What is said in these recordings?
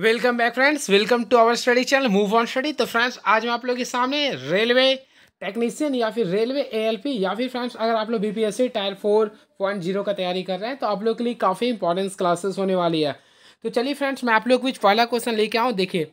welcome back friends welcome to our study channel move on study तो friends आज मैं आप लोगों के सामने रेलवे टेक्नीशियन या फिर रेलवे एएलपी या फिर फ्रेंड्स अगर आप लोग BPSC tier four point zero का तैयारी कर रहे हैं तो आप लोग के लिए काफ़ी इंपॉर्टेंस क्लासेस होने वाली है तो चलिए फ्रेंड्स मैं आप लोग कुछ पहला क्वेश्चन लेके आऊँ देखिए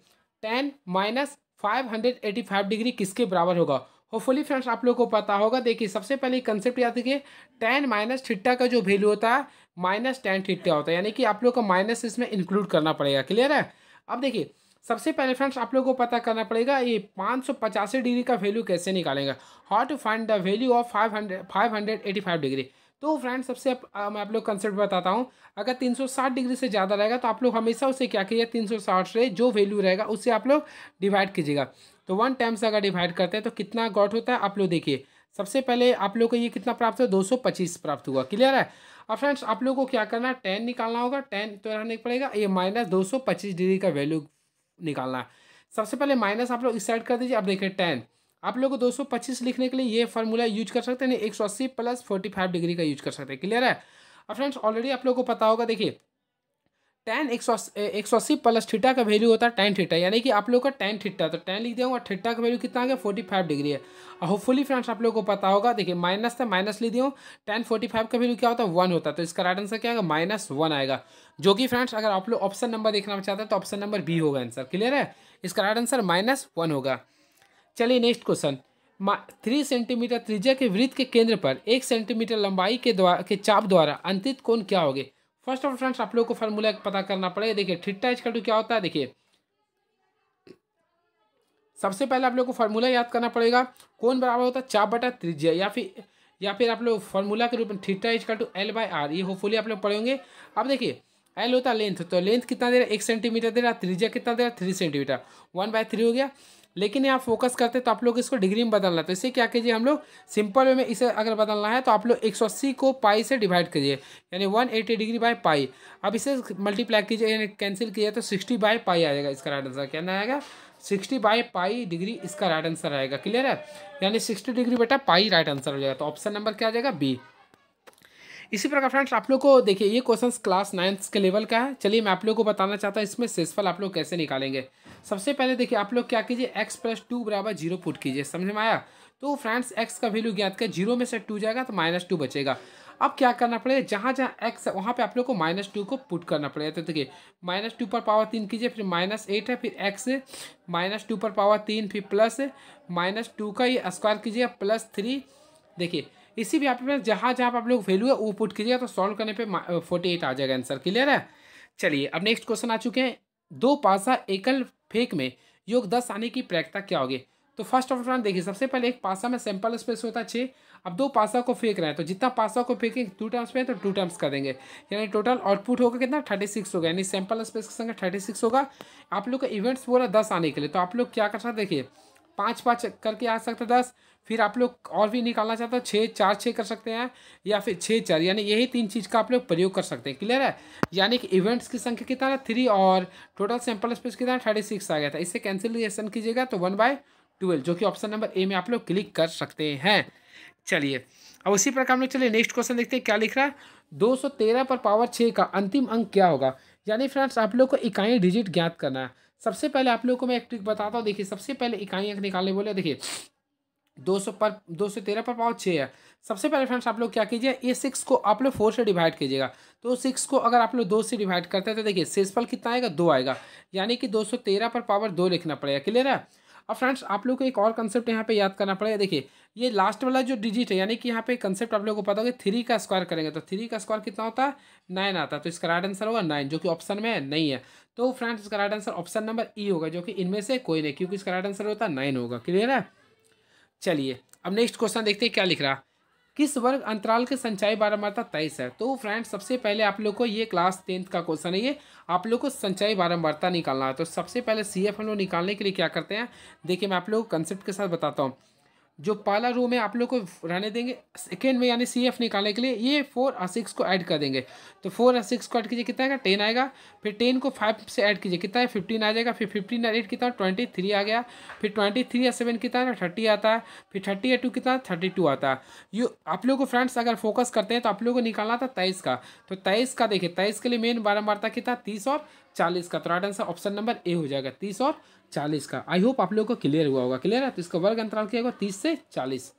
ten minus five hundred eighty five degree किसके बराबर होगा होपफुली फ्रेंड्स आप लोगों को पता होगा देखिए सबसे पहले कंसेप्ट याद रखिए टेन माइनस थिट्टा का जो वैल्यू होता है माइनस टेन थिट्टा होता है यानी कि आप लोग को माइनस इसमें इंक्लूड करना पड़ेगा क्लियर है अब देखिए सबसे पहले फ्रेंड्स आप लोगों को पता करना पड़ेगा ये पाँच सौ पचासी डिग्री का वैल्यू कैसे निकालेंगे how to find the value of five hundred five hundred eighty five degree तो फ्रेंड सबसे आप, आ, मैं आप लोग कंसेप्ट बताता हूँ अगर 360 डिग्री से ज़्यादा रहेगा तो आप लोग हमेशा उसे क्या कीजिए 360 से जो वैल्यू रहेगा उससे आप लोग डिवाइड कीजिएगा तो वन टाइम से अगर डिवाइड करते हैं तो कितना गॉट होता है आप लोग देखिए सबसे पहले आप लोग को ये कितना प्राप्त हुआ दो प्राप्त हुआ क्लियर है अब फ्रेंड्स आप लोग को क्या करना है टेन निकालना होगा टेन तो रहने पड़ेगा ये माइनस दो डिग्री का वैल्यू निकालना है सबसे पहले माइनस आप लोग इस साइड कर दीजिए अब देखिए टेन आप लोग को पच्चीस लिखने के लिए ये फार्मूला यूज कर सकते हैं एक सौ अस्सी प्लस फोर्टी फाइव डिग्री का यूज कर सकते हैं क्लियर है अब फ्रेंड्स ऑलरेडी आप लोगों को पता होगा देखिए टेन एक सौ एक सौ अस्सी प्लस थीटा का वैल्यू होता है टेन थीटा यानी कि आप लोग का टेन थीटा तो टेन लिख दिया थीटा का वैल्यू कितना आ गया फोर्टी फाइव डिग्री है और होपफुली फ्रेंड्स आप लोगों को पता होगा देखिए माइनस था माइनस लिख दिया टेन फोर्टी फाइव का वैल्यू क्या होता है वन होता है तो इसका राइट आंसर क्या आएगा माइनस वन आएगा जो कि फ्रेंड्स अगर आप लोग ऑप्शन नंबर देखना चाहते हैं तो ऑप्शन नंबर बी होगा आंसर क्लियर है इसका राइट आंसर माइनस वन होगा चलिए नेक्स्ट क्वेश्चन थ्री सेंटीमीटर त्रिज्या के वृत्त के केंद्र पर एक सेंटीमीटर लंबाई के द्वारा के चाप द्वारा अंतित कोण क्या होगे फर्स्ट ऑफ फ्रेंड्स आप लोगों को फार्मूला पता करना पड़ेगा देखिए ठिट्टा इसका टू क्या होता है देखिए सबसे पहले आप लोग को फार्मूला याद करना पड़ेगा कौन बराबर होता है चाप बटा त्रिज्या या फिर या फिर आप लोग फॉर्मूला के रूप में theta equal to L by R ये होपफुली आप लोग पढ़ेंगे अब देखिए एल होता है लेंथ तो लेंथ कितना दे रहा है एक सेंटीमीटर दे रहा है त्रिज्या कितना दे रहा है three centimetre one by three हो गया लेकिन यहाँ फोकस करते तो आप लोग इसको डिग्री में बदलना तो इसे क्या कीजिए हम लोग सिंपल वे में इसे अगर बदलना है तो आप लोग एक को पाई से डिवाइड कीजिए यानी one eighty degree by pi अब इसे मल्टीप्लाई कीजिए यानी कैंसिल कीजिए तो सिक्सटी बाय पाई आएगा इसका राइट आंसर क्या आएगा सिक्सटी बाई पाई डिग्री इसका राइट आंसर आएगा क्लियर है यानी सिक्सटी डिग्री बेटा पाई राइट आंसर हो जाएगा तो ऑप्शन नंबर क्या आ जाएगा बी इसी प्रकार फ्रेंड्स आप लोग को देखिए ये क्वेश्चंस क्लास नाइन्थ के लेवल का है चलिए मैं आप लोग को बताना चाहता हूँ इसमें सेसफल आप लोग कैसे निकालेंगे सबसे पहले देखिए आप लोग क्या कीजिए एक्स प्लस टू बराबर जीरो पुट कीजिए समझ में आया तो फ्रेंड्स एक्स का वैल्यू ज्ञात कर जीरो में से टू जाएगा तो माइनस टू बचेगा अब क्या करना पड़ेगा जहाँ जहाँ एक्स है वहाँ पे आप लोग को माइनस टू को पुट करना पड़ेगा तो देखिए माइनस टू पर पावर तीन कीजिए फिर माइनस एट है फिर एक्स माइनस टू पर पावर तीन फिर प्लस माइनस टू का ये स्क्वायर कीजिए प्लस थ्री देखिए इसी भी आप लोग जहाँ जहाँ आप लोग वैल्यू है वो पुट कीजिएगा तो सॉल्व करने पर फोर्टी एट आ जाएगा आंसर क्लियर है चलिए अब नेक्स्ट क्वेश्चन आ चुके हैं दो पासा एकल फेंक में योग दस आने की प्रयक्ता क्या होगी तो फर्स्ट ऑफ ऑल देखिए सबसे पहले एक पासा में सैंपल स्पेस होता है छः अब दो पासा को फेंक रहे हैं तो जितना पासा को फेंकें टू टर्म्स में तो टू टर्म्स कर देंगे यानी टोटल आउटपुट होगा कितना थर्टी सिक्स होगा यानी सैंपल स्पेस की संख्या थर्टी सिक्स होगा आप लोग का इवेंट्स बोला दस आने के लिए तो आप लोग क्या कर सकते देखिए पाँच पाँच करके आ सकते दस फिर आप लोग और भी निकालना चाहते हो छः चार छः कर सकते हैं या फिर छः चार यानी यही तीन चीज़ का आप लोग प्रयोग कर सकते हैं क्लियर है यानी कि इवेंट्स की संख्या कितना है थ्री और टोटल सैंपल स्पेस कितना थर्टी सिक्स आ गया था इससे कैंसिलेशन कीजिएगा तो वन बाय ट्वेल्व जो कि ऑप्शन नंबर ए में आप लोग क्लिक कर सकते हैं चलिए अब उसी प्रकार हम लोग चलिए नेक्स्ट क्वेश्चन देखते हैं क्या लिख रहा है दो सौ तेरह पर पावर छः का अंतिम अंक क्या होगा यानी फ्रेंड्स आप लोग को इकाई डिजिट ज्ञात करना है सबसे पहले आप लोग को मैं एक ट्रिक बताता हूँ देखिए सबसे पहले इकाई अंक निकालने बोले देखिए दो सौ पर दो सौ तेरह पर पावर छः है सबसे पहले फ्रेंड्स आप लोग क्या कीजिए ये सिक्स को आप लोग फोर से डिवाइड कीजिएगा तो सिक्स को अगर आप लोग दो से डिवाइड करते हैं तो देखिए सेसफल कितना आएगा दो आएगा यानी कि दो सौ तेरह पर पावर दो लिखना पड़ेगा क्लियर है अब फ्रेंड्स आप लोग को एक और कंसेप्ट यहाँ पे याद करना पड़ेगा देखिए ये लास्ट वाला जो डिजिट है यानी कि यहाँ पे कंसेप्ट आप लोग को पता होगा थ्री का स्क्वायर करेंगे तो थ्री का स्क्वायर कितना होता है नाइन आता है तो इसका राइट आंसर होगा नाइन जो कि ऑप्शन में नहीं है तो फ्रेंड्स इसका right answer option number E होगा जो कि इनमें से कोई नहीं क्योंकि इसका राइट आंसर होता है नाइन होगा क्लियर है चलिए अब नेक्स्ट क्वेश्चन देखते हैं क्या लिख रहा किस वर्ग अंतराल के संचाई बारंबारता तेईस है तो फ्रेंड सबसे पहले आप लोग को ये क्लास टेंथ का क्वेश्चन है ये आप लोग को संचाई बारंबारता निकालना है तो सबसे पहले सी एफ हम लोग निकालने के लिए क्या करते हैं देखिए मैं आप लोग को कंसेप्ट के साथ बताता हूँ जो पाला रो में आप लोग को रहने देंगे सेकेंड में यानी सी एफ निकालने के लिए ये फोर और सिक्स को ऐड कर देंगे तो फोर और सिक्स को ऐड कीजिए कितना आएगा टेन आएगा फिर टेन को फाइव से ऐड कीजिए कितना है फिफ्टीन आ जाएगा फिर फिफ्टीन और एट कितना ट्वेंटी थ्री आ गया फिर ट्वेंटी थ्री या सेवन कितना है थर्टी आता है फिर थर्टी या टू कितना थर्टी टू आता है यू आप लोग को फ्रेंड्स अगर फोकस करते हैं तो आप लोग को निकालना था तेईस का तो तेईस का देखिए तेईस के लिए मेन बारम्बारता कितना तीस और चालीस का तो right answer option number A हो जाएगा तीस और चालीस का आई होप आप लोगों को क्लियर हुआ होगा क्लियर है तो इसका वर्ग अंतराल क्या होगा तीस से चालीस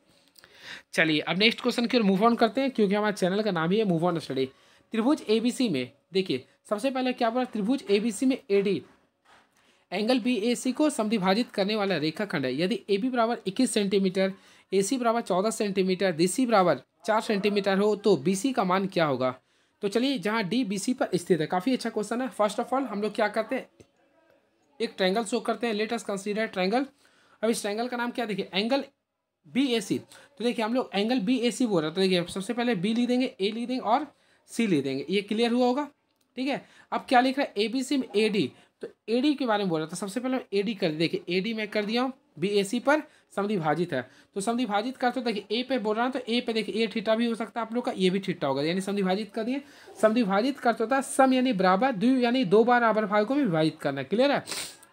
चलिए अब नेक्स्ट क्वेश्चन की ओर मूव ऑन करते हैं क्योंकि हमारे चैनल का नाम ही है मूव ऑन स्टडी त्रिभुज ए में देखिए सबसे पहले क्या बोला त्रिभुज ए में ए एंगल बी ए सी को समधिभाजित करने वाला रेखाखंड है यदि ए बी बराबर इक्कीस सेंटीमीटर ए सी बराबर चौदह सेंटीमीटर डी सी बराबर चार सेंटीमीटर हो तो बी सी का मान क्या होगा तो चलिए जहाँ डी बी सी पर स्थित है काफ़ी अच्छा क्वेश्चन है फर्स्ट ऑफ ऑल हम लोग क्या करते हैं एक ट्रायंगल शो करते हैं लेटेस्ट अस कंसीडर ट्रायंगल अब इस ट्रायंगल का नाम क्या देखिए एंगल बी ए सी तो देखिए हम लोग एंगल बी ए सी बोल रहे हैं तो देखिए सबसे पहले बी ली देंगे ए ली देंगे और सी ली देंगे ये क्लियर हुआ होगा ठीक है अब क्या लिख रहा है ए बी सी में ए डी तो ए डी के बारे में बोल रहा था सबसे पहले मैं ए डी कर देखिए ए डी मैं कर दिया हूँ बी ए सी पर समधिभाजित है तो समधिभाजित करते का तो देखिए ए पे बोल रहा है तो ए पे देखिए ए ठीटा भी हो सकता है आप लोग का ये भी ठीटा होगा यानी समधिभाजित कर दिए समधिभाजित भाजित कर होता तो है सम यानी बराबर द्वि यानी दो बार आबर भाग को भी विभाजित करना क्लियर है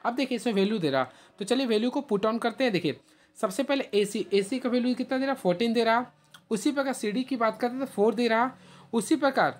अब देखिए इसमें वैल्यू दे रहा तो चलिए वैल्यू को पुट ऑन करते हैं देखिए सबसे पहले ए सी ए सी का वैल्यू कितना दे रहा फोर्टीन दे रहा उसी प्रकार सी डी की बात करते हैं तो फोर दे रहा उसी प्रकार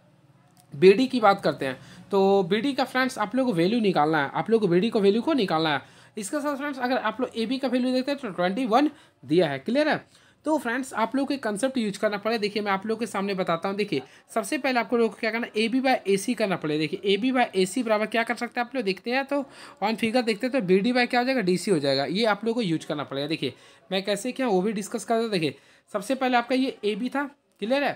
बी डी की बात करते हैं तो बी डी का फ्रेंड्स आप लोग को वैल्यू निकालना है आप लोग को बी डी को वैल्यू को निकालना है इसके साथ फ्रेंड्स अगर आप लोग ए बी का वैल्यू देखते हैं तो ट्वेंटी वन दिया है क्लियर है तो फ्रेंड्स आप लोग के कंसेप्ट यूज करना पड़ेगा देखिए मैं आप लोग के सामने बताता हूँ देखिए सबसे पहले आपको लोग क्या करना ए बी बाई ए सी करना पड़ेगा देखिए ए बी बाई ए सी बराबर क्या कर सकते हैं आप लोग देखते हैं तो ऑन फिगर देखते हैं तो बी डी बाई क्या हो जाएगा डी सी हो जाएगा ये आप लोग को यूज करना पड़ेगा देखिए मैं कैसे क्या वो भी डिस्कस कर दूँ देखिए सबसे पहले आपका ये ए बी था क्लियर है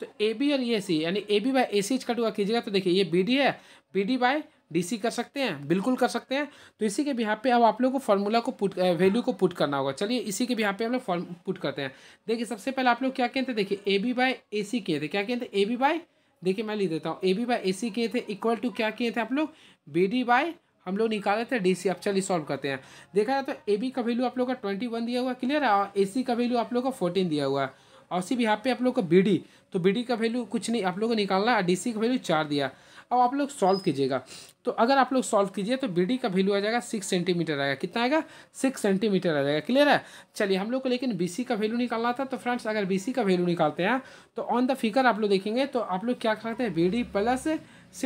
तो ए बी और ये सी यानी A B by A C cut हुआ कीजिएगा तो देखिए ये बी डी है बी डी बाई डीसी कर सकते हैं बिल्कुल कर सकते हैं तो इसी के भी यहाँ पे अब आप लोग को फॉर्मूला को पुट वैल्यू को पुट करना होगा चलिए इसी के भी यहाँ पे हम लोग फॉर्म पुट करते हैं देखिए सबसे पहले आप लोग क्या कहते हैं देखिए ए बी बाय ए सी किए थे क्या कहते हैं ए बी बाय देखिए मैं लिख देता हूँ ए बी बाय ए सी किए थे इक्वल टू क्या किए थे आप लोग बी डी बाय हम लोग निकाले थे डी सी अब चलिए सॉल्व करते हैं देखा जाए तो ए बी का वैल्यू आप लोग का ट्वेंटी वन दिया हुआ क्लियर है और ए सी का वैल्यू आप लोग का फोर्टीन दिया हुआ है और भी यहाँ पे आप लोग को बी डी तो बी डी का वैल्यू कुछ नहीं आप लोग को निकालना है डी सी का वैल्यू चार दिया अब आप लोग सॉल्व कीजिएगा तो अगर आप लोग सॉल्व कीजिए तो बी का वैल्यू आ जाएगा सिक्स सेंटीमीटर आएगा कितना आएगा सिक्स सेंटीमीटर आ जाएगा क्लियर है चलिए हम लोग को लेकिन बी का वैल्यू निकालना था तो फ्रेंड्स अगर बी का वैल्यू निकालते हैं तो ऑन द फिगर आप लोग देखेंगे तो आप लोग क्या कर सकते हैं बी डी प्लस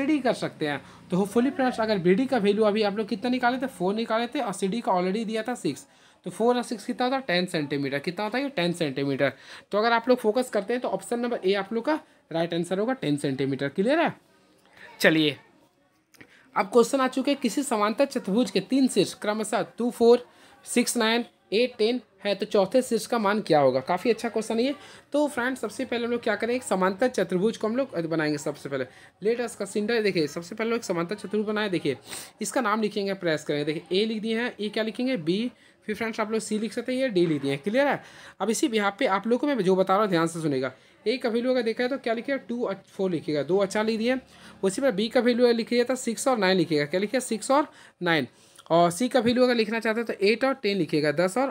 सी कर सकते हैं तो होपफुली फ्रेंड्स अगर बी का वैल्यू अभी आप लोग कितना निकाले थे फोर निकाले थे और सी का ऑलरेडी दिया था सिक्स तो फोर और सिक्स कितना होता है टेन सेंटीमीटर कितना होता है ये टेन सेंटीमीटर तो अगर आप लोग फोकस करते हैं तो ऑप्शन नंबर ए आप लोग का राइट आंसर होगा टेन सेंटीमीटर क्लियर है चलिए अब क्वेश्चन आ चुके हैं किसी समांतर चतुर्भुज के तीन शीर्ष क्रमशः two four six nine eight ten है तो चौथे शीर्ष का मान क्या होगा काफ़ी अच्छा क्वेश्चन है ये तो फ्रेंड सबसे पहले हम लोग क्या करें एक समांतर चतुर्भुज को हम लोग बनाएंगे सबसे पहले लेटेस्ट का सिंडर देखिए सबसे पहले लोग समांतर चतुर्भुज बनाए देखिए इसका नाम लिखेंगे प्रेस करेंगे देखिए ए लिख दिए हैं ए क्या लिखेंगे बी फिर फ्रेंड्स आप लोग सी लिख सकते हैं ये डी लिख दिए हैं क्लियर है अब इसी यहाँ पे आप लोग को मैं जो बता रहा हूँ ध्यान से सुनेगा एक का वैल्यू अगर देखा है तो क्या लिखेगा टू फोर लिखेगा दो अच्छा लिख दिए उसी पर बी का वैल्यू अगर दिया तो सिक्स और नाइन लिखेगा क्या लिखेगा सिक्स और नाइन और सी का वैल्यू अगर लिखना चाहते हैं तो एट और टेन लिखेगा दस और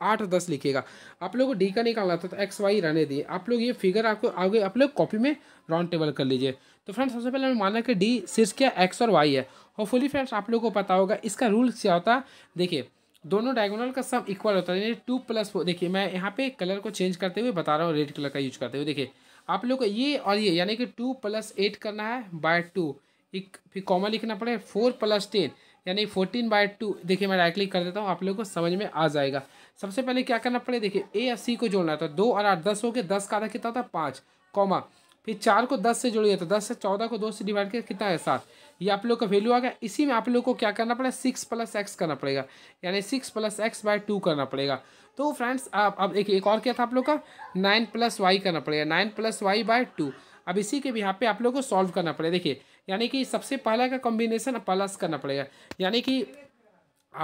आठ और दस लिखेगा आप लोग को डी का निकालना था तो एक्स वाई रहने दिए आप लोग ये फिगर आपको आगे आप लोग कॉपी में राउंड टेबल कर लीजिए तो फ्रेंड्स सबसे पहले हमें माना कि डी सिर्फ क्या एक्स और वाई है होपफुली फ्रेंड्स आप लोग को पता होगा इसका रूल क्या होता है देखिए दोनों डायगोनल का सम इक्वल होता है यानी टू प्लस फोर देखिए मैं यहाँ पे कलर को चेंज करते हुए बता रहा हूँ रेड कलर का यूज करते हुए देखिए आप लोग को ये और ये यानी कि टू प्लस एट करना है बाय टू एक फिर कॉमा लिखना पड़ेगा फोर प्लस टेन यानी फोर्टीन बाय टू देखिए मैं डायरेक्टली कर देता हूँ आप लोग को समझ में आ जाएगा सबसे पहले क्या करना पड़ेगा देखिए ए और सी को जोड़ना था तो दो और आठ दस हो गए दस का आधा कितना है पाँच कॉमा फिर चार को दस से जोड़िए तो दस से चौदह को दो से डिवाइड किया कितना है सात ये आप लोग का वैल्यू आ गया इसी में आप लोग को क्या करना पड़ेगा सिक्स प्लस एक्स करना पड़ेगा यानी six plus X by two करना पड़ेगा तो फ्रेंड्स आप अब एक एक और क्या था आप लोग का नाइन प्लस वाई करना पड़ेगा nine plus Y by two अब इसी के भी यहाँ पे आप लोग को सॉल्व करना पड़ेगा देखिए यानी कि सबसे पहला का कॉम्बिनेशन प्लस करना पड़ेगा यानी कि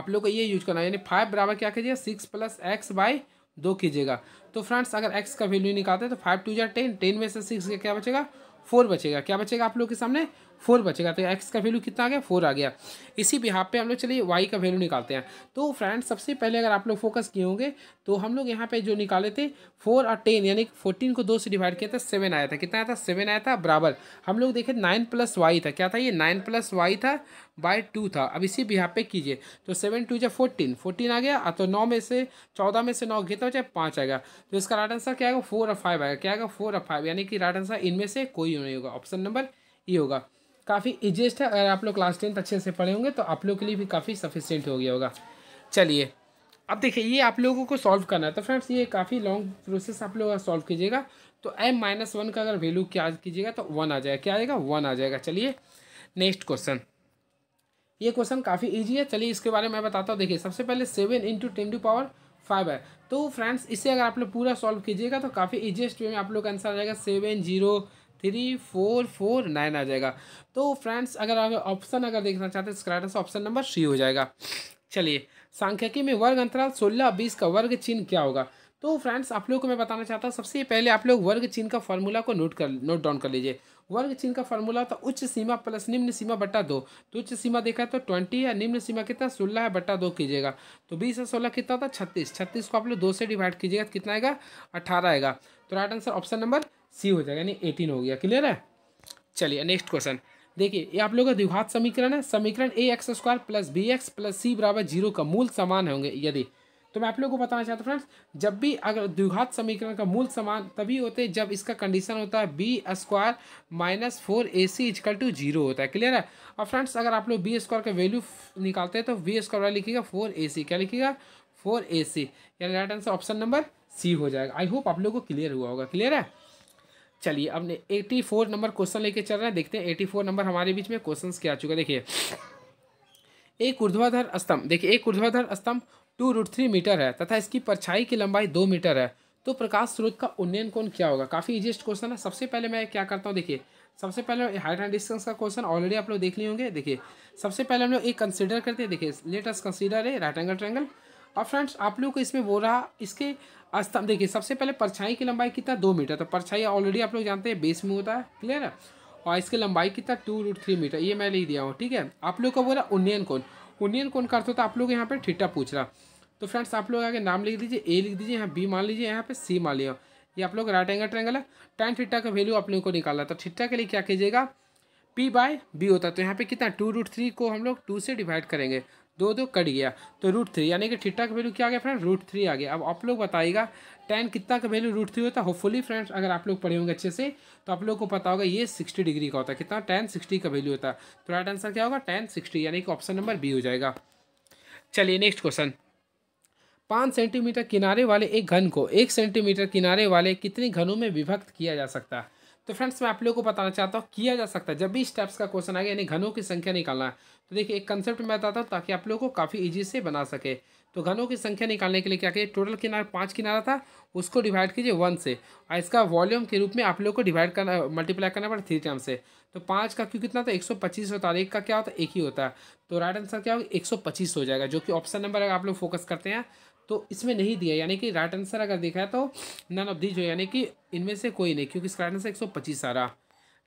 आप लोग को ये यूज करना यानी फाइव बराबर क्या कीजिएगा सिक्स प्लस एक्स बाय दो कीजिएगा तो फ्रेंड्स अगर एक्स का वैल्यू निकालते हैं तो फाइव टू या टेन टेन में से सिक्स का क्या बचेगा फोर बचेगा क्या बचेगा आप लोग के सामने फोर बचेगा तो एक्स का वैल्यू कितना आ गया फोर आ गया इसी बिहाब पे हम लोग चलिए वाई का वैल्यू निकालते हैं तो फ्रेंड सबसे पहले अगर आप लोग फोकस किए होंगे तो हम लोग यहाँ पे जो निकाले थे फोर और टेन यानी फोर्टीन को दो से डिवाइड किया था सेवन आया था कितना आया था सेवन आया था बराबर हम लोग देखे नाइन प्लस वाई था क्या था ये नाइन प्लस वाई था बाय टू था अब इसी भी यहाँ पे कीजिए तो सेवन टू जब फोर्टीन फोर्टीन आ गया तो नौ में से चौदह में से नौ घिरता हो चाहे पाँच आएगा तो इसका राइट आंसर क्या आएगा फोर और फाइव आएगा क्या आएगा फोर और फाइव यानी कि राइट आंसर इनमें से कोई नहीं होगा ऑप्शन नंबर ई होगा काफ़ी इजेस्ट है अगर आप लोग क्लास टेंथ अच्छे से पढ़े होंगे तो आप लोग के लिए भी काफ़ी सफिशियंट हो गया होगा चलिए अब देखिए ये आप लोगों को सॉल्व करना है तो फ्रेंड्स ये काफ़ी लॉन्ग प्रोसेस आप लोग सॉल्व कीजिएगा तो एम माइनस वन का अगर वैल्यू क्या कीजिएगा तो वन आ जाएगा क्या आएगा वन आ जाएगा चलिए नेक्स्ट क्वेश्चन ये क्वेश्चन काफ़ी ईजी है चलिए इसके बारे में मैं बताता हूँ देखिए सबसे पहले seven into ten to power five है तो फ्रेंड्स इसे अगर आप लोग पूरा सॉल्व कीजिएगा तो काफ़ी ईजिएस्ट वे में आप लोग का आंसर आ जाएगा seven zero three four four nine आ जाएगा तो फ्रेंड्स अगर आप ऑप्शन अगर देखना चाहते हैं इसका right answer option number C हो जाएगा चलिए सांख्यिकी में वर्ग अंतराल सोलह बीस का वर्ग चिन्ह क्या होगा तो फ्रेंड्स आप लोग को मैं बताना चाहता हूँ सबसे पहले आप लोग वर्ग चिन्ह का फॉर्मूला को नोट कर नोट डाउन कर लीजिए वर्ग चिन्ह का फॉर्मूला था उच्च सीमा प्लस निम्न सीमा बट्टा दो तो उच्च सीमा देखा है तो ट्वेंटी है निम्न सीमा कितना सोलह है बट्टा दो कीजिएगा तो बीस और सोलह कितना होता है छत्तीस छत्तीस को आप लोग दो से डिवाइड कीजिएगा तो कितना आएगा अट्ठारह आएगा तो right answer option number C हो जाएगा यानी एटीन हो गया क्लियर है चलिए नेक्स्ट क्वेश्चन देखिए ये आप लोगों का द्विघात समीकरण है समीकरण A X square plus B X plus C बराबर जीरो का मूल समान होंगे यदि तो मैं आप लोगों को बताना चाहता हूँ फ्रेंड्स जब भी अगर द्विघात समीकरण का मूल समान तभी होते हैं जब इसका कंडीशन होता है B square minus four A C equal to zero होता है क्लियर है और फ्रेंड्स अगर आप लोग बी स्क्वायर का वैल्यू निकालते हैं तो बी स्क्वायर वाला लिखिएगा फोर ए सी क्या लिखिएगा फोर ए सी यानी right answer option number C हो जाएगा आई होप आप लोग को क्लियर हुआ होगा क्लियर है चलिए अब एटी फोर नंबर क्वेश्चन लेके चल रहे हैं देखते हैं एटी फोर नंबर हमारे बीच में क्वेश्चन क्या आ चुका देखिए एक ऊर्ध्वाधर स्तंभ देखिए एक ऊर्ध्वाधर स्तंभ टू रूट थ्री मीटर है तथा इसकी परछाई की लंबाई दो मीटर है तो प्रकाश स्रोत का उन्नयन कौन क्या होगा काफ़ी इजिएस्ट क्वेश्चन है सबसे पहले मैं क्या करता हूँ देखिए सबसे पहले हाइट एंड डिस्टेंस का क्वेश्चन ऑलरेडी आप लोग देख लिए होंगे देखिए सबसे पहले हम लोग एक कंसिडर करते हैं देखिए लेटेस्ट कंसिडर है राइट एंगल ट्रैंगल अब फ्रेंड्स आप लोग को इसमें बोल रहा इसके स्तंभ देखिए सबसे पहले परछाई की लंबाई कितना दो मीटर तो परछाई ऑलरेडी आप लोग जानते हैं बेस में होता है क्लियर है और इसकी लंबाई कितना टू रूट थ्री मीटर ये मैं लिख दिया हूँ ठीक है आप लोग को बोला उन्नयन कौन उन्नयन कौन करते हो तो आप लोग यहाँ पर ठिट्टा पूछ रहा तो फ्रेंड्स आप लोग आगे नाम लिख दीजिए ए लिख दीजिए यहाँ बी मान लीजिए यहाँ पर सी मान लिया ये आप लोग राइट एंगल ट्रैंगल है टेन ठिट्टा का वैल्यू आप लोगों को निकालना तो ठिट्टा के लिए क्या कीजिएगा पी बाय बी होता है तो यहाँ पे कितना टू रूट थ्री को हम लोग टू से डिवाइड करेंगे दो दो कट गया तो रूट थ्री यानी कि थीटा का वैल्यू क्या आ गया फ्रेंड रूट थ्री आ गया अब आप लोग बताएगा टेन कितना का वैल्यू रूट थ्री होता है होपफुली फ्रेंड्स अगर आप लोग पढ़े होंगे अच्छे से तो आप लोग को पता होगा ये सिक्सटी डिग्री का होता है कितना टेन सिक्सटी का वैल्यू होता है तो राइट आंसर क्या होगा टेन सिक्सटी यानी कि ऑप्शन नंबर बी हो जाएगा चलिए नेक्स्ट क्वेश्चन पाँच सेंटीमीटर किनारे वाले एक घन को एक सेंटीमीटर किनारे वाले कितने घनों में विभक्त किया जा सकता है तो फ्रेंड्स मैं आप लोगों को बताना चाहता हूँ किया जा सकता है जब भी स्टेप्स का क्वेश्चन आएगा यानी घनों की संख्या निकालना है तो देखिए एक कंसेप्ट मैं बताता हूँ ताकि आप लोगों को काफ़ी ईजी से बना सके तो घनों की संख्या निकालने के लिए क्या करिए टोटल किनारा पाँच किनारा था उसको डिवाइड कीजिए वन से और इसका वॉल्यूम के रूप में आप लोग को डिवाइड करना मल्टीप्लाई करना पड़ा थ्री टाइम से तो पाँच का क्यों कितना था एक सौ पच्चीस होता है एक का क्या होता है एक ही होता है तो राइट आंसर क्या होगा एक सौ पच्चीस हो जाएगा जो कि ऑप्शन नंबर अगर आप लोग फोकस करते हैं तो इसमें नहीं दिया यानी कि राइट आंसर अगर देखा है तो नन ऑफ दीज हो यानी कि इनमें से कोई नहीं क्योंकि इसका राइट आंसर एक सौ पच्चीस आ रहा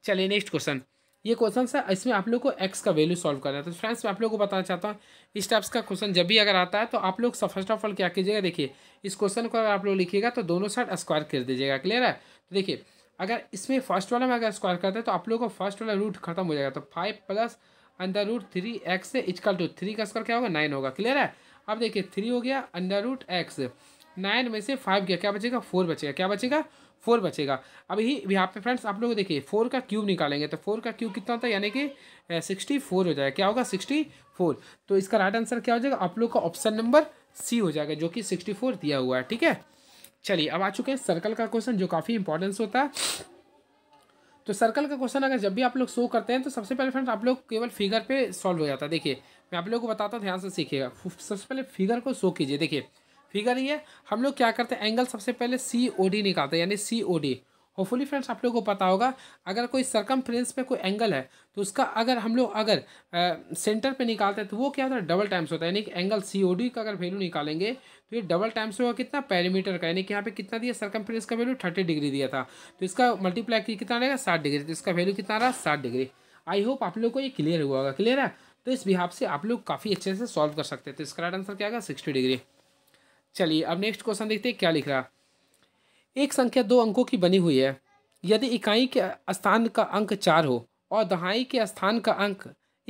चलिए नेक्स्ट क्वेश्चन ये क्वेश्चन सर इसमें आप लोग को एक्स का वैल्यू सॉल्व करना है तो फ्रेंड्स मैं आप लोग को बताना चाहता हूँ इस टाइप्स का क्वेश्चन जब भी अगर आता है तो आप लोग फर्स्ट ऑफ ऑल क्या कीजिएगा देखिए इस क्वेश्चन को अगर आप लोग लिखिएगा तो दोनों साइड स्क्वायर कर दीजिएगा क्लियर है तो देखिए अगर इसमें फर्स्ट वाला में अगर स्क्वायर करते हैं तो आप लोग को फर्स्ट वाला रूट खत्म हो जाएगा तो five plus under root three X से इजकल टू थ्री का स्क्वायर क्या होगा नाइन होगा क्लियर है अब देखिए थ्री हो गया अंडर रूट एक्स नाइन में से फाइव गया क्या बचेगा फोर बचेगा क्या बचेगा फोर बचेगा अब यहाँ पे फ्रेंड्स आप लोग देखिए फोर का क्यूब निकालेंगे तो फोर का क्यूब कितना होता है यानी कि सिक्सटी फोर हो जाएगा क्या होगा सिक्सटी फोर तो इसका राइट आंसर क्या हो जाएगा आप लोग का ऑप्शन नंबर सी हो जाएगा जो कि सिक्सटी फोर दिया हुआ है ठीक है चलिए अब आ चुके हैं सर्कल का क्वेश्चन जो काफ़ी इंपॉर्टेंस होता है तो सर्कल का क्वेश्चन अगर जब भी आप लोग शो करते हैं तो सबसे पहले फ्रेंड्स आप लोग केवल फिगर पे सॉल्व हो जाता है देखिए मैं आप लोगों को बताता हूँ ध्यान से सीखिएगा सबसे पहले फिगर को शो कीजिए देखिए फिगर ये हम लोग क्या करते हैं एंगल सबसे पहले सी ओ डी निकालते हैं यानी C O D hopefully friends आप लोगों को पता होगा अगर कोई सरकम पे कोई एंगल है तो उसका अगर हम लोग अगर सेंटर पे निकालते हैं तो वो क्या होता है डबल टाइम्स होता है यानी कि एंगल सी ओ डी का अगर वैल्यू निकालेंगे तो ये डबल टाइम्स होगा कितना पैरीमीटर का यानी कि यहाँ पे कितना दिया सरकम का वैल्यू थर्टी डिग्री दिया था तो इसका मल्टीप्लाई कितना रहेगा साठ डिग्री तो इसका वैल्यू कितना रहा साठ डिग्री आई होप आप लोग को ये क्लियर हुआ होगा क्लियर है तो इस बिहाब से आप लोग काफ़ी अच्छे से सॉल्व कर सकते हैं तो इसका राइट आंसर क्या आएगा सिक्सटी डिग्री चलिए अब नेक्स्ट क्वेश्चन देखते हैं क्या लिख रहा एक संख्या दो अंकों की बनी हुई है यदि इकाई के स्थान का अंक चार हो और दहाई के स्थान का अंक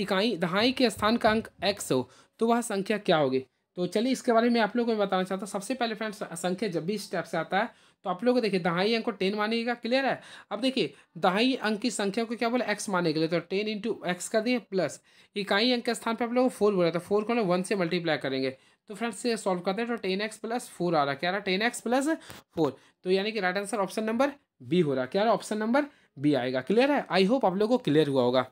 इकाई दहाई के स्थान का अंक एक्स हो तो वह संख्या क्या होगी तो चलिए इसके बारे में आप लोगों को बताना चाहता हूँ सबसे पहले फ्रेंड्स संख्या जब भी स्टेप से आता है तो आप लोग देखिए दहाई अंक को टेन मानिएगा क्लियर है अब देखिए दहाई अंक की संख्या को क्या बोला एक्स माने के लिए तो टेन इंटू एक्स कर दिए प्लस इकाई अंक के स्थान पर आप लोगों को फोर बोला था फोर को वन से मल्टीप्लाई करेंगे तो फ्रेंड्स ये सॉल्व करते हैं तो टेन एक्स प्लस फोर आ रहा क्या रहा टेन एक्स प्लस फोर तो यानी कि right answer option number B हो रहा क्या रहा ऑप्शन नंबर बी आएगा क्लियर है आई होप आप लोगों को क्लियर हुआ होगा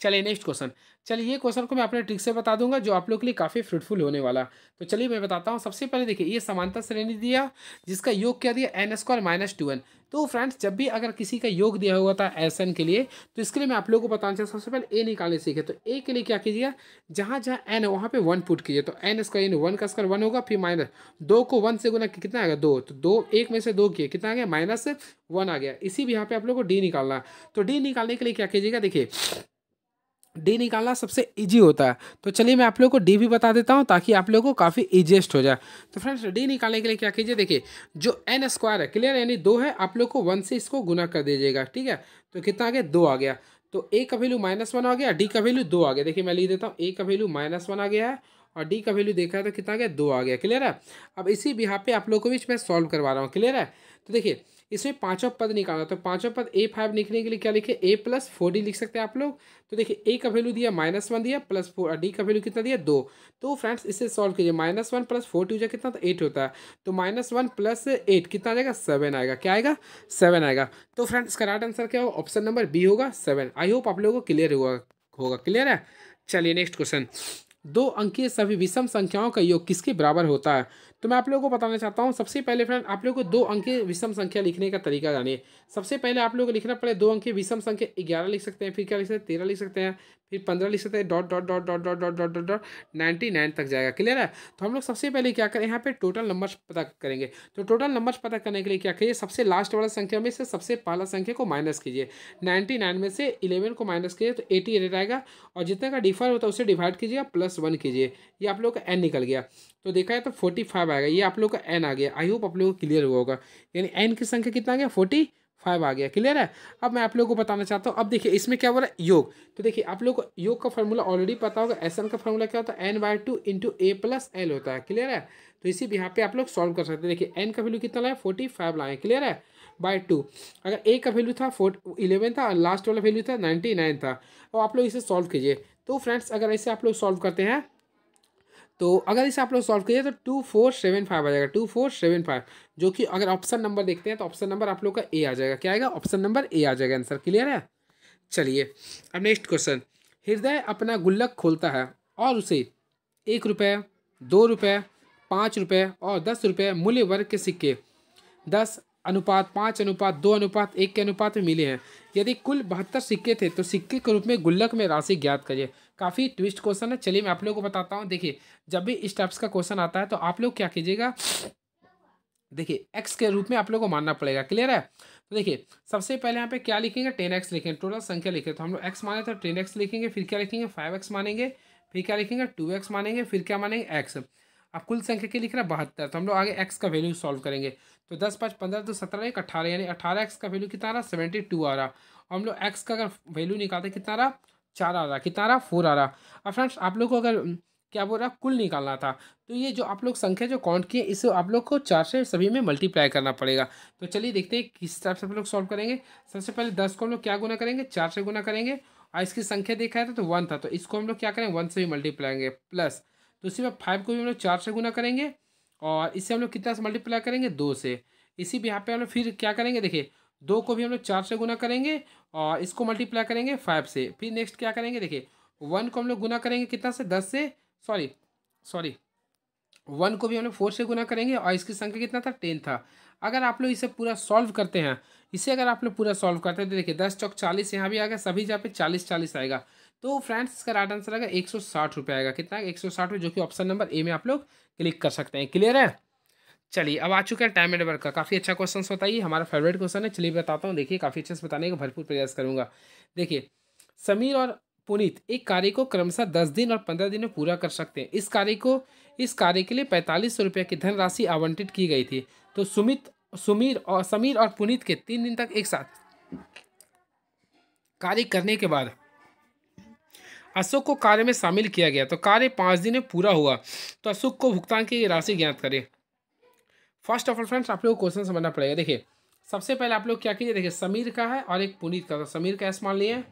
चलिए नेक्स्ट क्वेश्चन चलिए ये क्वेश्चन को मैं अपने ट्रिक से बता दूंगा जो आप लोग के लिए काफ़ी फ्रूटफुल होने वाला तो चलिए मैं बताता हूँ सबसे पहले देखिए ये समानता श्रेणी दिया जिसका योग क्या दिया N square minus two N तो फ्रेंड्स जब भी अगर किसी का योग दिया हुआ था एस एन के लिए तो इसके लिए मैं आप लोगों को बताना चाहिए सबसे पहले ए निकालने सीखे तो ए के लिए क्या कीजिएगा जहाँ जहाँ एन है वहाँ पे वन पुट कीजिए तो एन स्क्वायर यानी वन का स्क्वायर वन होगा फिर माइनस दो को वन से गुना कितना आएगा दो तो दो एक में से दो किए कितना आ गया माइनस वन आ गया इसी भी यहाँ पर आप लोग को डी निकालना तो डी निकालने के लिए क्या कीजिएगा देखिए डी निकालना सबसे इजी होता है तो चलिए मैं आप लोगों को डी भी बता देता हूँ ताकि आप लोगों को काफ़ी ईजिएस्ट हो जाए तो फ्रेंड्स डी निकालने के लिए क्या कीजिए देखिए जो एन स्क्वायर है क्लियर यानी दो है आप लोग को वन से इसको गुना कर दीजिएगा ठीक है तो कितना आ गया दो आ गया तो ए का वैल्यू माइनस वन आ गया डी का वैल्यू दो आ गया देखिए मैं लिख देता हूँ ए का वैल्यू माइनस वन आ गया है और डी का वैल्यू देखा है तो कितना आ गया दो आ गया क्लियर है अब इसी बिहा पे आप लोग को भी मैं सॉल्व करवा रहा हूँ क्लियर है तो देखिए इसमें पाँचों पद निकालना तो पाँचों पद ए फाइव लिखने के लिए क्या लिखे ए प्लस फोर डी लिख सकते हैं आप लोग तो देखिए ए का वैल्यू दिया माइनस वन दिया प्लस फोर डी का वैल्यू कितना दिया दो तो फ्रेंड्स इसे सॉल्व कीजिए minus one plus four two कितना तो एट होता है तो माइनस वन प्लस एट कितना आ जाएगा सेवन आएगा क्या आएगा सेवन आएगा तो फ्रेंड्स इसका राइट आंसर क्या होगा ऑप्शन नंबर बी होगा सेवन आई होप आप लोगों को क्लियर हुआ होगा क्लियर है चलिए नेक्स्ट क्वेश्चन दो अंकीय सभी विषम संख्याओं का योग किसके बराबर होता है तो मैं आप लोगों को बताना चाहता हूँ सबसे पहले फ्रेंड आप लोगों को दो अंक विषम संख्या लिखने का तरीका जानिए सबसे पहले आप लोगों को लिखना पड़े दो अंक विषम संख्या ग्यारह लिख सकते हैं फिर क्या लिख सकते हैं तेरह लिख सकते हैं फिर पंद्रह लिख सकते हैं dot dot dot dot dot dot dot dot dot ninety nine तक जाएगा क्लियर है तो हम लोग सबसे पहले क्या करें यहाँ पे टोटल नंबर्स पता करेंगे तो टोटल नंबर्स पता करने के लिए क्या करिए सबसे लास्ट वाला संख्या में से सबसे पहला संख्या को माइनस कीजिए नाइन्टी नाइन में से इलेवन को माइनस कीजिए तो एटी एट आएगा और जितने का डिफर होता है उसे डिवाइड कीजिएगा प्लस वन कीजिए ये आप लोग का एन निकल गया तो देखा है तो फोर्टी फाइव आएगा ये आप लोग का एन आ गया आई होप आप लोगों को क्लियर हुआ होगा यानी एन की संख्या कितना आ गया फोर्टी फाइव आ गया क्लियर है अब मैं आप लोगों को बताना चाहता हूँ अब देखिए इसमें क्या बोला योग तो देखिए आप लोग को योग का फॉर्मूला ऑलरेडी पता होगा एस का फॉर्मूला क्या होता है N by two into A plus L होता है क्लियर है तो इसी भी यहाँ पे आप लोग सॉल्व कर सकते हैं देखिए एन का वैल्यू कितना लाए फोर्टी फाइव लाए क्लियर है बाय टू अगर ए का वैल्यू था फोर्ट इलेवन था और लास्ट वाला वैल्यू था नाइन्टी नाइन था और आप लोग इसे सॉल्व कीजिए तो फ्रेंड्स अगर ऐसे आप लोग सॉल्व करते हैं तो अगर इसे आप लोग सॉल्व करिए तो टू फोर सेवन फाइव आ जाएगा टू फोर सेवन फाइव जो कि अगर ऑप्शन नंबर देखते हैं तो ऑप्शन नंबर आप लोग का ए आ जाएगा क्या आएगा ऑप्शन नंबर ए आ जाएगा आंसर क्लियर है चलिए अब नेक्स्ट क्वेश्चन हृदय अपना गुल्लक खोलता है और उसे एक रुपये दो रुपये पाँच रुपये और दस रुपये मूल्य वर्ग के सिक्के दस अनुपात पाँच अनुपात दो अनुपात एक के अनुपात में मिले हैं यदि कुल बहत्तर सिक्के थे तो सिक्के के रूप में गुल्लक में राशि ज्ञात करिए काफ़ी ट्विस्ट क्वेश्चन है चलिए मैं आप लोगों को बताता हूँ देखिए जब भी इस टाइप्स का क्वेश्चन आता है तो आप लोग क्या कीजिएगा देखिए एक्स के रूप में आप लोग को मानना पड़ेगा क्लियर है तो देखिए सबसे पहले यहाँ पे क्या लिखेंगे टेन एक्स लिखेंगे टोटल संख्या लिखे तो हम लोग एक्स माने तो टेन एक्स लिखेंगे फिर क्या लिखेंगे फाइव एक्स मानेंगे फिर क्या लिखेंगे टू एक्स मानेंगे फिर क्या मानेंगे एक्स अब कुल संख्या के लिख रहा है बहत्तर तो हम लोग आगे एक्स का वैल्यू सॉल्व करेंगे तो दस पाँच पंद्रह तो सत्रह एक अठारह यानी अठारह एक्स का वैल्यू कितना आ रहा सेवेंटी टू आ रहा और हम लोग एक्स का अगर वैल्यू निकालते कितना रहा चार आ रहा कितना रहा फोर आ रहा अब फ्रेंड्स आप लोग को अगर क्या बोल रहा कुल निकालना था तो ये जो आप लोग संख्या जो काउंट किए इसे आप लोग को चार से सभी में मल्टीप्लाई करना पड़ेगा तो चलिए देखते हैं किस टाइप से आप लोग सॉल्व करेंगे सबसे पहले दस को हम लोग क्या गुना करेंगे चार से गुना करेंगे और इसकी संख्या देखा है तो वन था तो इसको हम लोग क्या करें वन से भी मल्टीप्लाएंगे प्लस तो इसी में फाइव को भी हम लोग चार से गुना करेंगे और इससे हम लोग कितना से मल्टीप्लाई करेंगे दो से इसी भी यहाँ पे हम लोग फिर क्या करेंगे देखिए दो को भी हम लोग चार से गुना करेंगे और इसको मल्टीप्लाई करेंगे फाइव से फिर नेक्स्ट क्या करेंगे देखिए वन को हम लोग गुना करेंगे कितना से दस से सॉरी सॉरी वन को भी हम लोग फोर से गुना करेंगे और इसकी संख्या कितना था टेन था अगर आप लोग इसे पूरा सॉल्व करते हैं इसे अगर आप लोग पूरा सॉल्व करते हैं तो देखिए दस चौक चालीस यहाँ भी आ गया सभी जहाँ पे चालीस चालीस आएगा तो फ्रेंड्स इसका राइट आंसर आएगा एक सौ साठ रुपये आएगा कितना एक सौ साठ जो कि ऑप्शन नंबर ए में आप लोग क्लिक कर सकते हैं क्लियर है चलिए अब आ चुका है टाइम एंड वर्क का काफ़ी अच्छा क्वेश्चन होता है हमारा फेवरेट क्वेश्चन है चलिए बताता हूँ देखिए काफ़ी अच्छे से बताने का भरपूर प्रयास करूँगा देखिए समीर और पुनीत एक कार्य को क्रमशः दस दिन और पंद्रह दिन में पूरा कर सकते हैं इस कार्य को इस कार्य के लिए पैंतालीस सौ रुपये की धनराशि आवंटित की गई थी तो सुमित सुमीर और समीर और पुनीत के तीन दिन तक एक साथ कार्य करने के बाद अशोक को कार्य में शामिल किया गया तो कार्य पाँच दिन में पूरा हुआ तो अशोक को भुगतान की राशि ज्ञात करें फर्स्ट ऑफ ऑल फ्रेंड्स आप लोग को क्वेश्चन समझना पड़ेगा देखिए सबसे पहले आप लोग क्या कीजिए देखिए समीर का है और एक पुनीत का तो समीर का एस मान लिए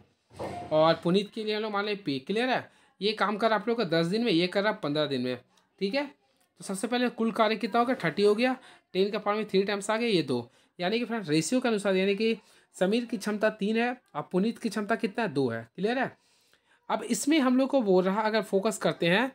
और पुनीत के लिए हम लोग मान लें पी क्लियर है ये काम कर आप लोग का दस दिन में ये कर रहा पंद्रह दिन में ठीक है तो सबसे पहले कुल कार्य कितना हो गया थर्टी हो गया टेन का पार्ट में थ्री टाइम्स आ गया ये दो यानी कि फ्रेंड रेशियो के अनुसार यानी कि समीर की क्षमता तीन है और पुनीत की क्षमता कितना है दो है क्लियर है अब इसमें हम लोग को बोल रहा अगर फोकस करते हैं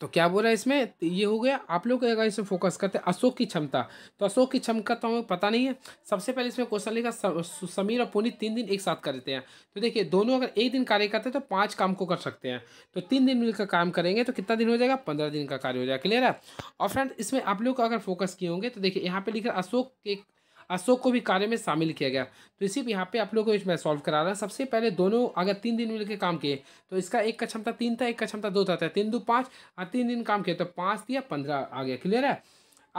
तो क्या बोल रहा है इसमें ये हो गया आप लोग अगर इसमें फोकस करते हैं अशोक की क्षमता तो अशोक की क्षमता तो हमें पता नहीं है सबसे पहले इसमें क्वेश्चन लिखा समीर और पुनीत तीन दिन एक साथ कर देते हैं तो देखिए दोनों अगर एक दिन कार्य करते हैं तो पाँच काम को कर सकते हैं तो तीन दिन मिलकर काम करेंगे तो कितना दिन हो जाएगा पंद्रह दिन का कार्य हो जाएगा क्लियर है और फ्रेंड इसमें आप लोग अगर फोकस किए होंगे तो देखिए यहाँ पर लिखा अशोक के अशोक को भी कार्य में शामिल किया गया तो इसी यहाँ पे आप लोगों को इसमें सॉल्व करा रहा है सबसे पहले दोनों अगर तीन दिन मिलकर काम किए तो इसका एक का क्षमता तीन था एक का क्षमता दो था तो तीन दो पाँच और तीन दिन काम किया तो पाँच दिया पंद्रह आ गया क्लियर है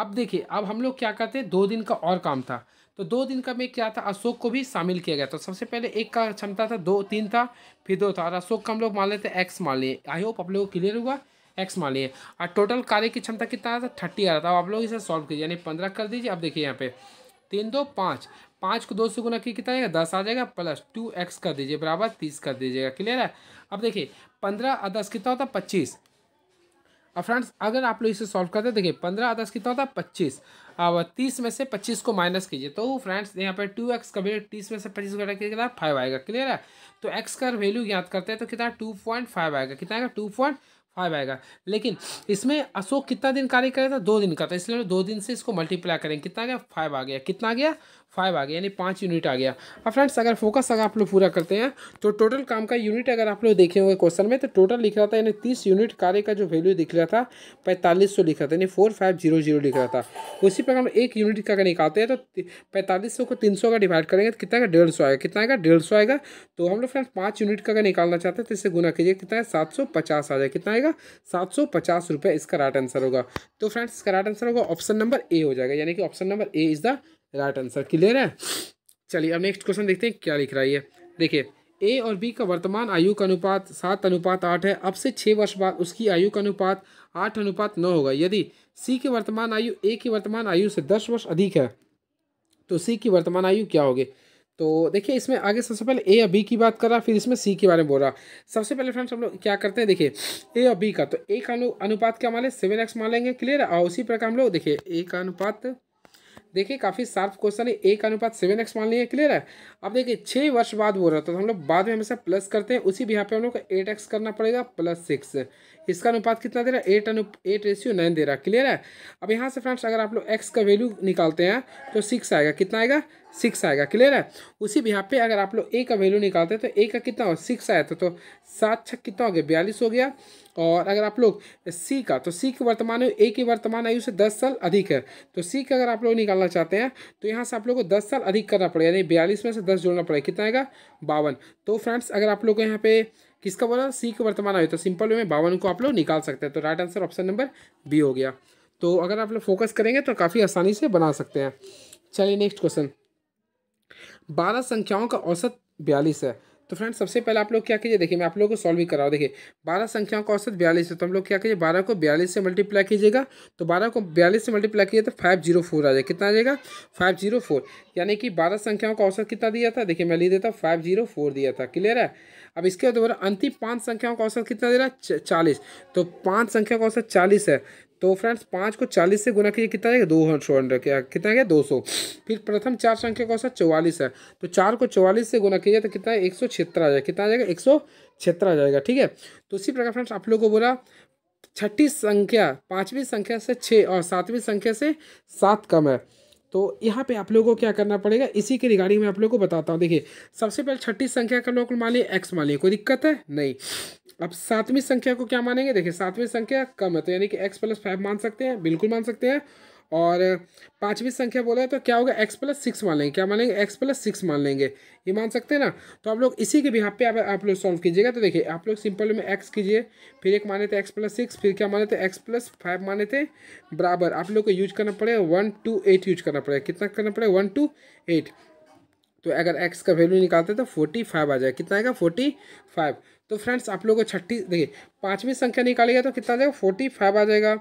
अब देखिए अब हम लोग क्या करते हैं दो दिन का और काम था तो दो दिन का में क्या था अशोक को भी शामिल किया गया तो सबसे पहले एक का क्षमता था दो तीन था फिर दो था और अशोक का हम लोग मान लेते एक्स मान लिए आई होप आप लोगों को क्लियर हुआ एक्स मान लिए और टोटल कार्य की क्षमता कितना रहा था थर्टी आ रहा था अब आप लोग इसे सॉल्व कीजिए यानी पंद्रह कर दीजिए अब देखिए यहाँ पे तीन दो पाँच पाँच को दो से गुना की कितना आएगा दस आ जाएगा प्लस टू एक्स कर दीजिए बराबर तीस कर दीजिएगा क्लियर है अब देखिए पंद्रह और दस कितना होता है पच्चीस अब फ्रेंड्स अगर आप लोग इसे सॉल्व करते देखिए पंद्रह दस कितना होता है पच्चीस अब तीस में से पच्चीस को माइनस कीजिए तो फ्रेंड्स यहाँ पर टू एक्स का वैल्यू तीस में से पच्चीस को कितना फाइव आएगा क्लियर है तो एक्स का वैल्यू याद करते हैं तो कितना टू पॉइंट फाइव आएगा कितना आएगा टू पॉइंट हाँ, आ जाएगा लेकिन इसमें अशोक कितना दिन कार्य करेगा दो दिन का था इसलिए दो दिन से इसको मल्टीप्लाई करेंगे कितना गया फाइव आ गया कितना गया फाइव आ गया यानी पाँच यूनिट आ गया अब फ्रेंड्स अगर फोकस अगर आप लोग पूरा करते हैं तो टोटल काम का यूनिट अगर आप लोग देखे होंगे क्वेश्चन में तो टोटल लिख रहा था यानी तीस यूनिट कार्य का जो वैल्यू दिख रहा था पैंतालीस सौ लिख रहा था यानी फोर फाइव जीरो जीरो लिख रहा था उसी पर हम एक यूनिट का अगर निकालते हैं तो पैंतालीस सौ को तीन सौ का डिवाइड करेंगे तो कितना का डेढ़ सौ आएगा कितना आएगा डेढ़ सौ आएगा तो हम लोग फ्रेंड्स पाँच यूनिट का अगर निकालना चाहते हैं तो इससे गुना कीजिए कितना है सात सौ पचास आ जाएगा कितना आएगा सात सौ पचास रुपये इसका राइट आंसर होगा तो फ्रेंड्स इसका राइट आंसर होगा ऑप्शन नंबर ए हो जाएगा यानी कि option number A is the right answer clear है चलिए अब नेक्स्ट क्वेश्चन देखते हैं क्या लिख रहा है ये देखिए ए और बी का वर्तमान आयु का अनुपात सात अनुपात आठ है अब से छः वर्ष बाद उसकी आयु का अनुपात आठ अनुपात नौ होगा यदि सी की वर्तमान आयु ए की वर्तमान आयु से दस वर्ष अधिक है तो सी की वर्तमान आयु क्या होगी तो देखिए इसमें आगे सबसे पहले ए या बी की बात कर रहा फिर इसमें सी के बारे में बोल रहा सबसे पहले फ्रेंड्स हम लोग क्या करते हैं देखिए ए और बी का तो ए का अनुपात क्या मान लें सेवन एक्स मान लेंगे क्लियर और उसी प्रकार हम लोग देखिए ए का अनुपात देखिए काफ़ी सार्फ क्वेश्चन है एक अनुपात सेवन एक्स मान लिया क्लियर है अब देखिए छः वर्ष बाद वो रहा था तो हम लोग बाद में हमेशा प्लस करते हैं उसी भी यहाँ पे हम लोग को एट एक्स करना पड़ेगा प्लस सिक्स इसका अनुपात कितना दे रहा है एट अनु एट रेशियो नाइन दे रहा है क्लियर है अब यहाँ से फ्रेंड्स अगर आप लोग एक्स का वैल्यू निकालते हैं तो सिक्स आएगा कितना आएगा सिक्स आएगा क्लियर है उसी भी यहाँ पे अगर आप लोग ए का वैल्यू निकालते हैं तो ए का कितना हो सिक्स आया था तो सात छः कितना हो गया बयालीस हो गया और अगर आप लोग सी का तो सी की वर्तमान आयु ए की वर्तमान आयु से दस साल अधिक है तो सी का अगर आप लोग निकालना चाहते हैं तो यहाँ से आप लोग को दस साल अधिक करना पड़ेगा यानी बयालीस में से दस जोड़ना पड़ेगा कितना आएगा बावन तो फ्रेंड्स अगर आप लोग को यहाँ पे किसका बोला सी की वर्तमान आयु तो सिंपल वे में बावन को आप लोग निकाल सकते हैं तो right answer option number B हो गया तो अगर आप लोग फोकस करेंगे तो काफ़ी आसानी से बना सकते हैं चलिए नेक्स्ट क्वेश्चन बारह संख्याओं का औसत बयालीस है तो फ्रेंड्स सबसे पहले आप लोग क्या कीजिए देखिए मैं आप लोगों को सॉल्व भी कराऊँ रहा देखिए बारह संख्याओं का औसत बयालीस है तो हम लोग क्या कीजिए बारह को बयालीस से मल्टीप्लाई कीजिएगा तो बारह को बयालीस से मल्टीप्लाई कीजिए तो फाइव जीरो फोर आ जाएगा कितना आ जाएगा फाइव जीरो फोर यानी कि बारह संख्याओं का औसत कितना दिया था देखिए मैं लिख देता हूँ फाइव जीरो फोर दिया था क्लियर है अब इसके दोबारा अंतिम पाँच संख्याओं का औसत कितना दे रहा है चालीस तो पाँच संख्या का औसत चालीस है तो फ्रेंड्स पाँच को चालीस से गुना कीजिए कितना दो सौ हंड्रेड क्या कितना गया दो सौ फिर प्रथम चार संख्या कौन सा चौवालीस है तो चार को चौवालीस से गुना कीजिए तो कितना है एक सौ छिहत्तर आ जाएगा कितना आ जाएगा एक सौ छिहत्तर आ जाएगा ठीक है तो इसी प्रकार फ्रेंड्स आप लोग को बोला छठी संख्या पाँचवीं संख्या से छः और सातवीं संख्या से सात कम है तो यहाँ पे आप लोगों को क्या करना पड़ेगा इसी के रिगार्डिंग मैं आप लोगों को बताता हूँ देखिए सबसे पहले छठी संख्या का लोग मान लिया एक्स मान लिया कोई दिक्कत है नहीं अब सातवीं संख्या को क्या मानेंगे देखिए सातवीं संख्या कम है तो यानी कि एक्स प्लस फाइव मान सकते हैं बिल्कुल मान सकते हैं और पाँचवीं संख्या बोला है तो क्या होगा एक्स प्लस सिक्स मान लेंगे क्या मानेंगे एक्स प्लस सिक्स मान लेंगे ये मान सकते हैं ना तो आप लोग इसी के भी यहाँ पे आप, आप लोग सॉल्व कीजिएगा तो देखिए आप लोग सिंपल में एक्स कीजिए फिर एक माने थे एक्स प्लस सिक्स फिर क्या माने थे एक्स प्लस फाइव माने थे बराबर आप लोग को यूज करना पड़ेगा वन टू एट यूज करना पड़ेगा कितना करना पड़ेगा वन टू एट तो अगर एक्स का वैल्यू निकालते तो फोर्टी फाइव आ जाएगा कितना आएगा फोर्टी फाइव तो फ्रेंड्स आप लोगों को छठी देखिए पाँचवीं संख्या निकालेगा तो कितना आ जाएगा फोर्टी फाइव आ जाएगा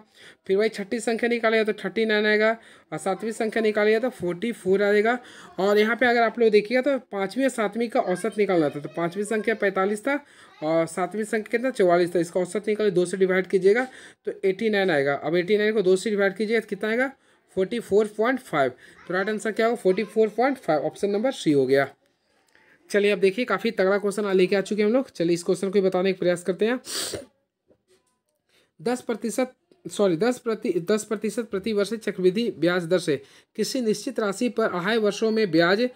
फिर वही छठी संख्या निकालेगा तो थर्टी नाइन आएगा और सातवीं संख्या निकालेगा तो फोर्टी फोर आ जाएगा और यहाँ पे अगर आप लोग देखिएगा तो पाँचवीं और सातवीं का औसत निकालना था तो पाँचवीं संख्या पैंतालीस था और सातवीं संख्या कितना चौवालीस था इसका औसत निकाले दो से डिवाइड कीजिएगा तो एटी नाइन आएगा अब एटी नाइन को दो से डिवाइड कीजिएगा तो कितना आएगा फोर्टी फोर पॉइंट फाइव तो राइट आंसर क्या होगा forty four point five option number C हो गया चलिए अब देखिए काफ़ी तगड़ा क्वेश्चन लेके आ चुके हैं हम लोग चलिए इस क्वेश्चन को बताने का प्रयास करते हैं दस प्रतिशत सॉरी दस प्रति दस प्रतिशत प्रति वर्ष चक्रवृद्धि ब्याज दर से किसी निश्चित राशि पर अढ़ाई वर्षों में ब्याज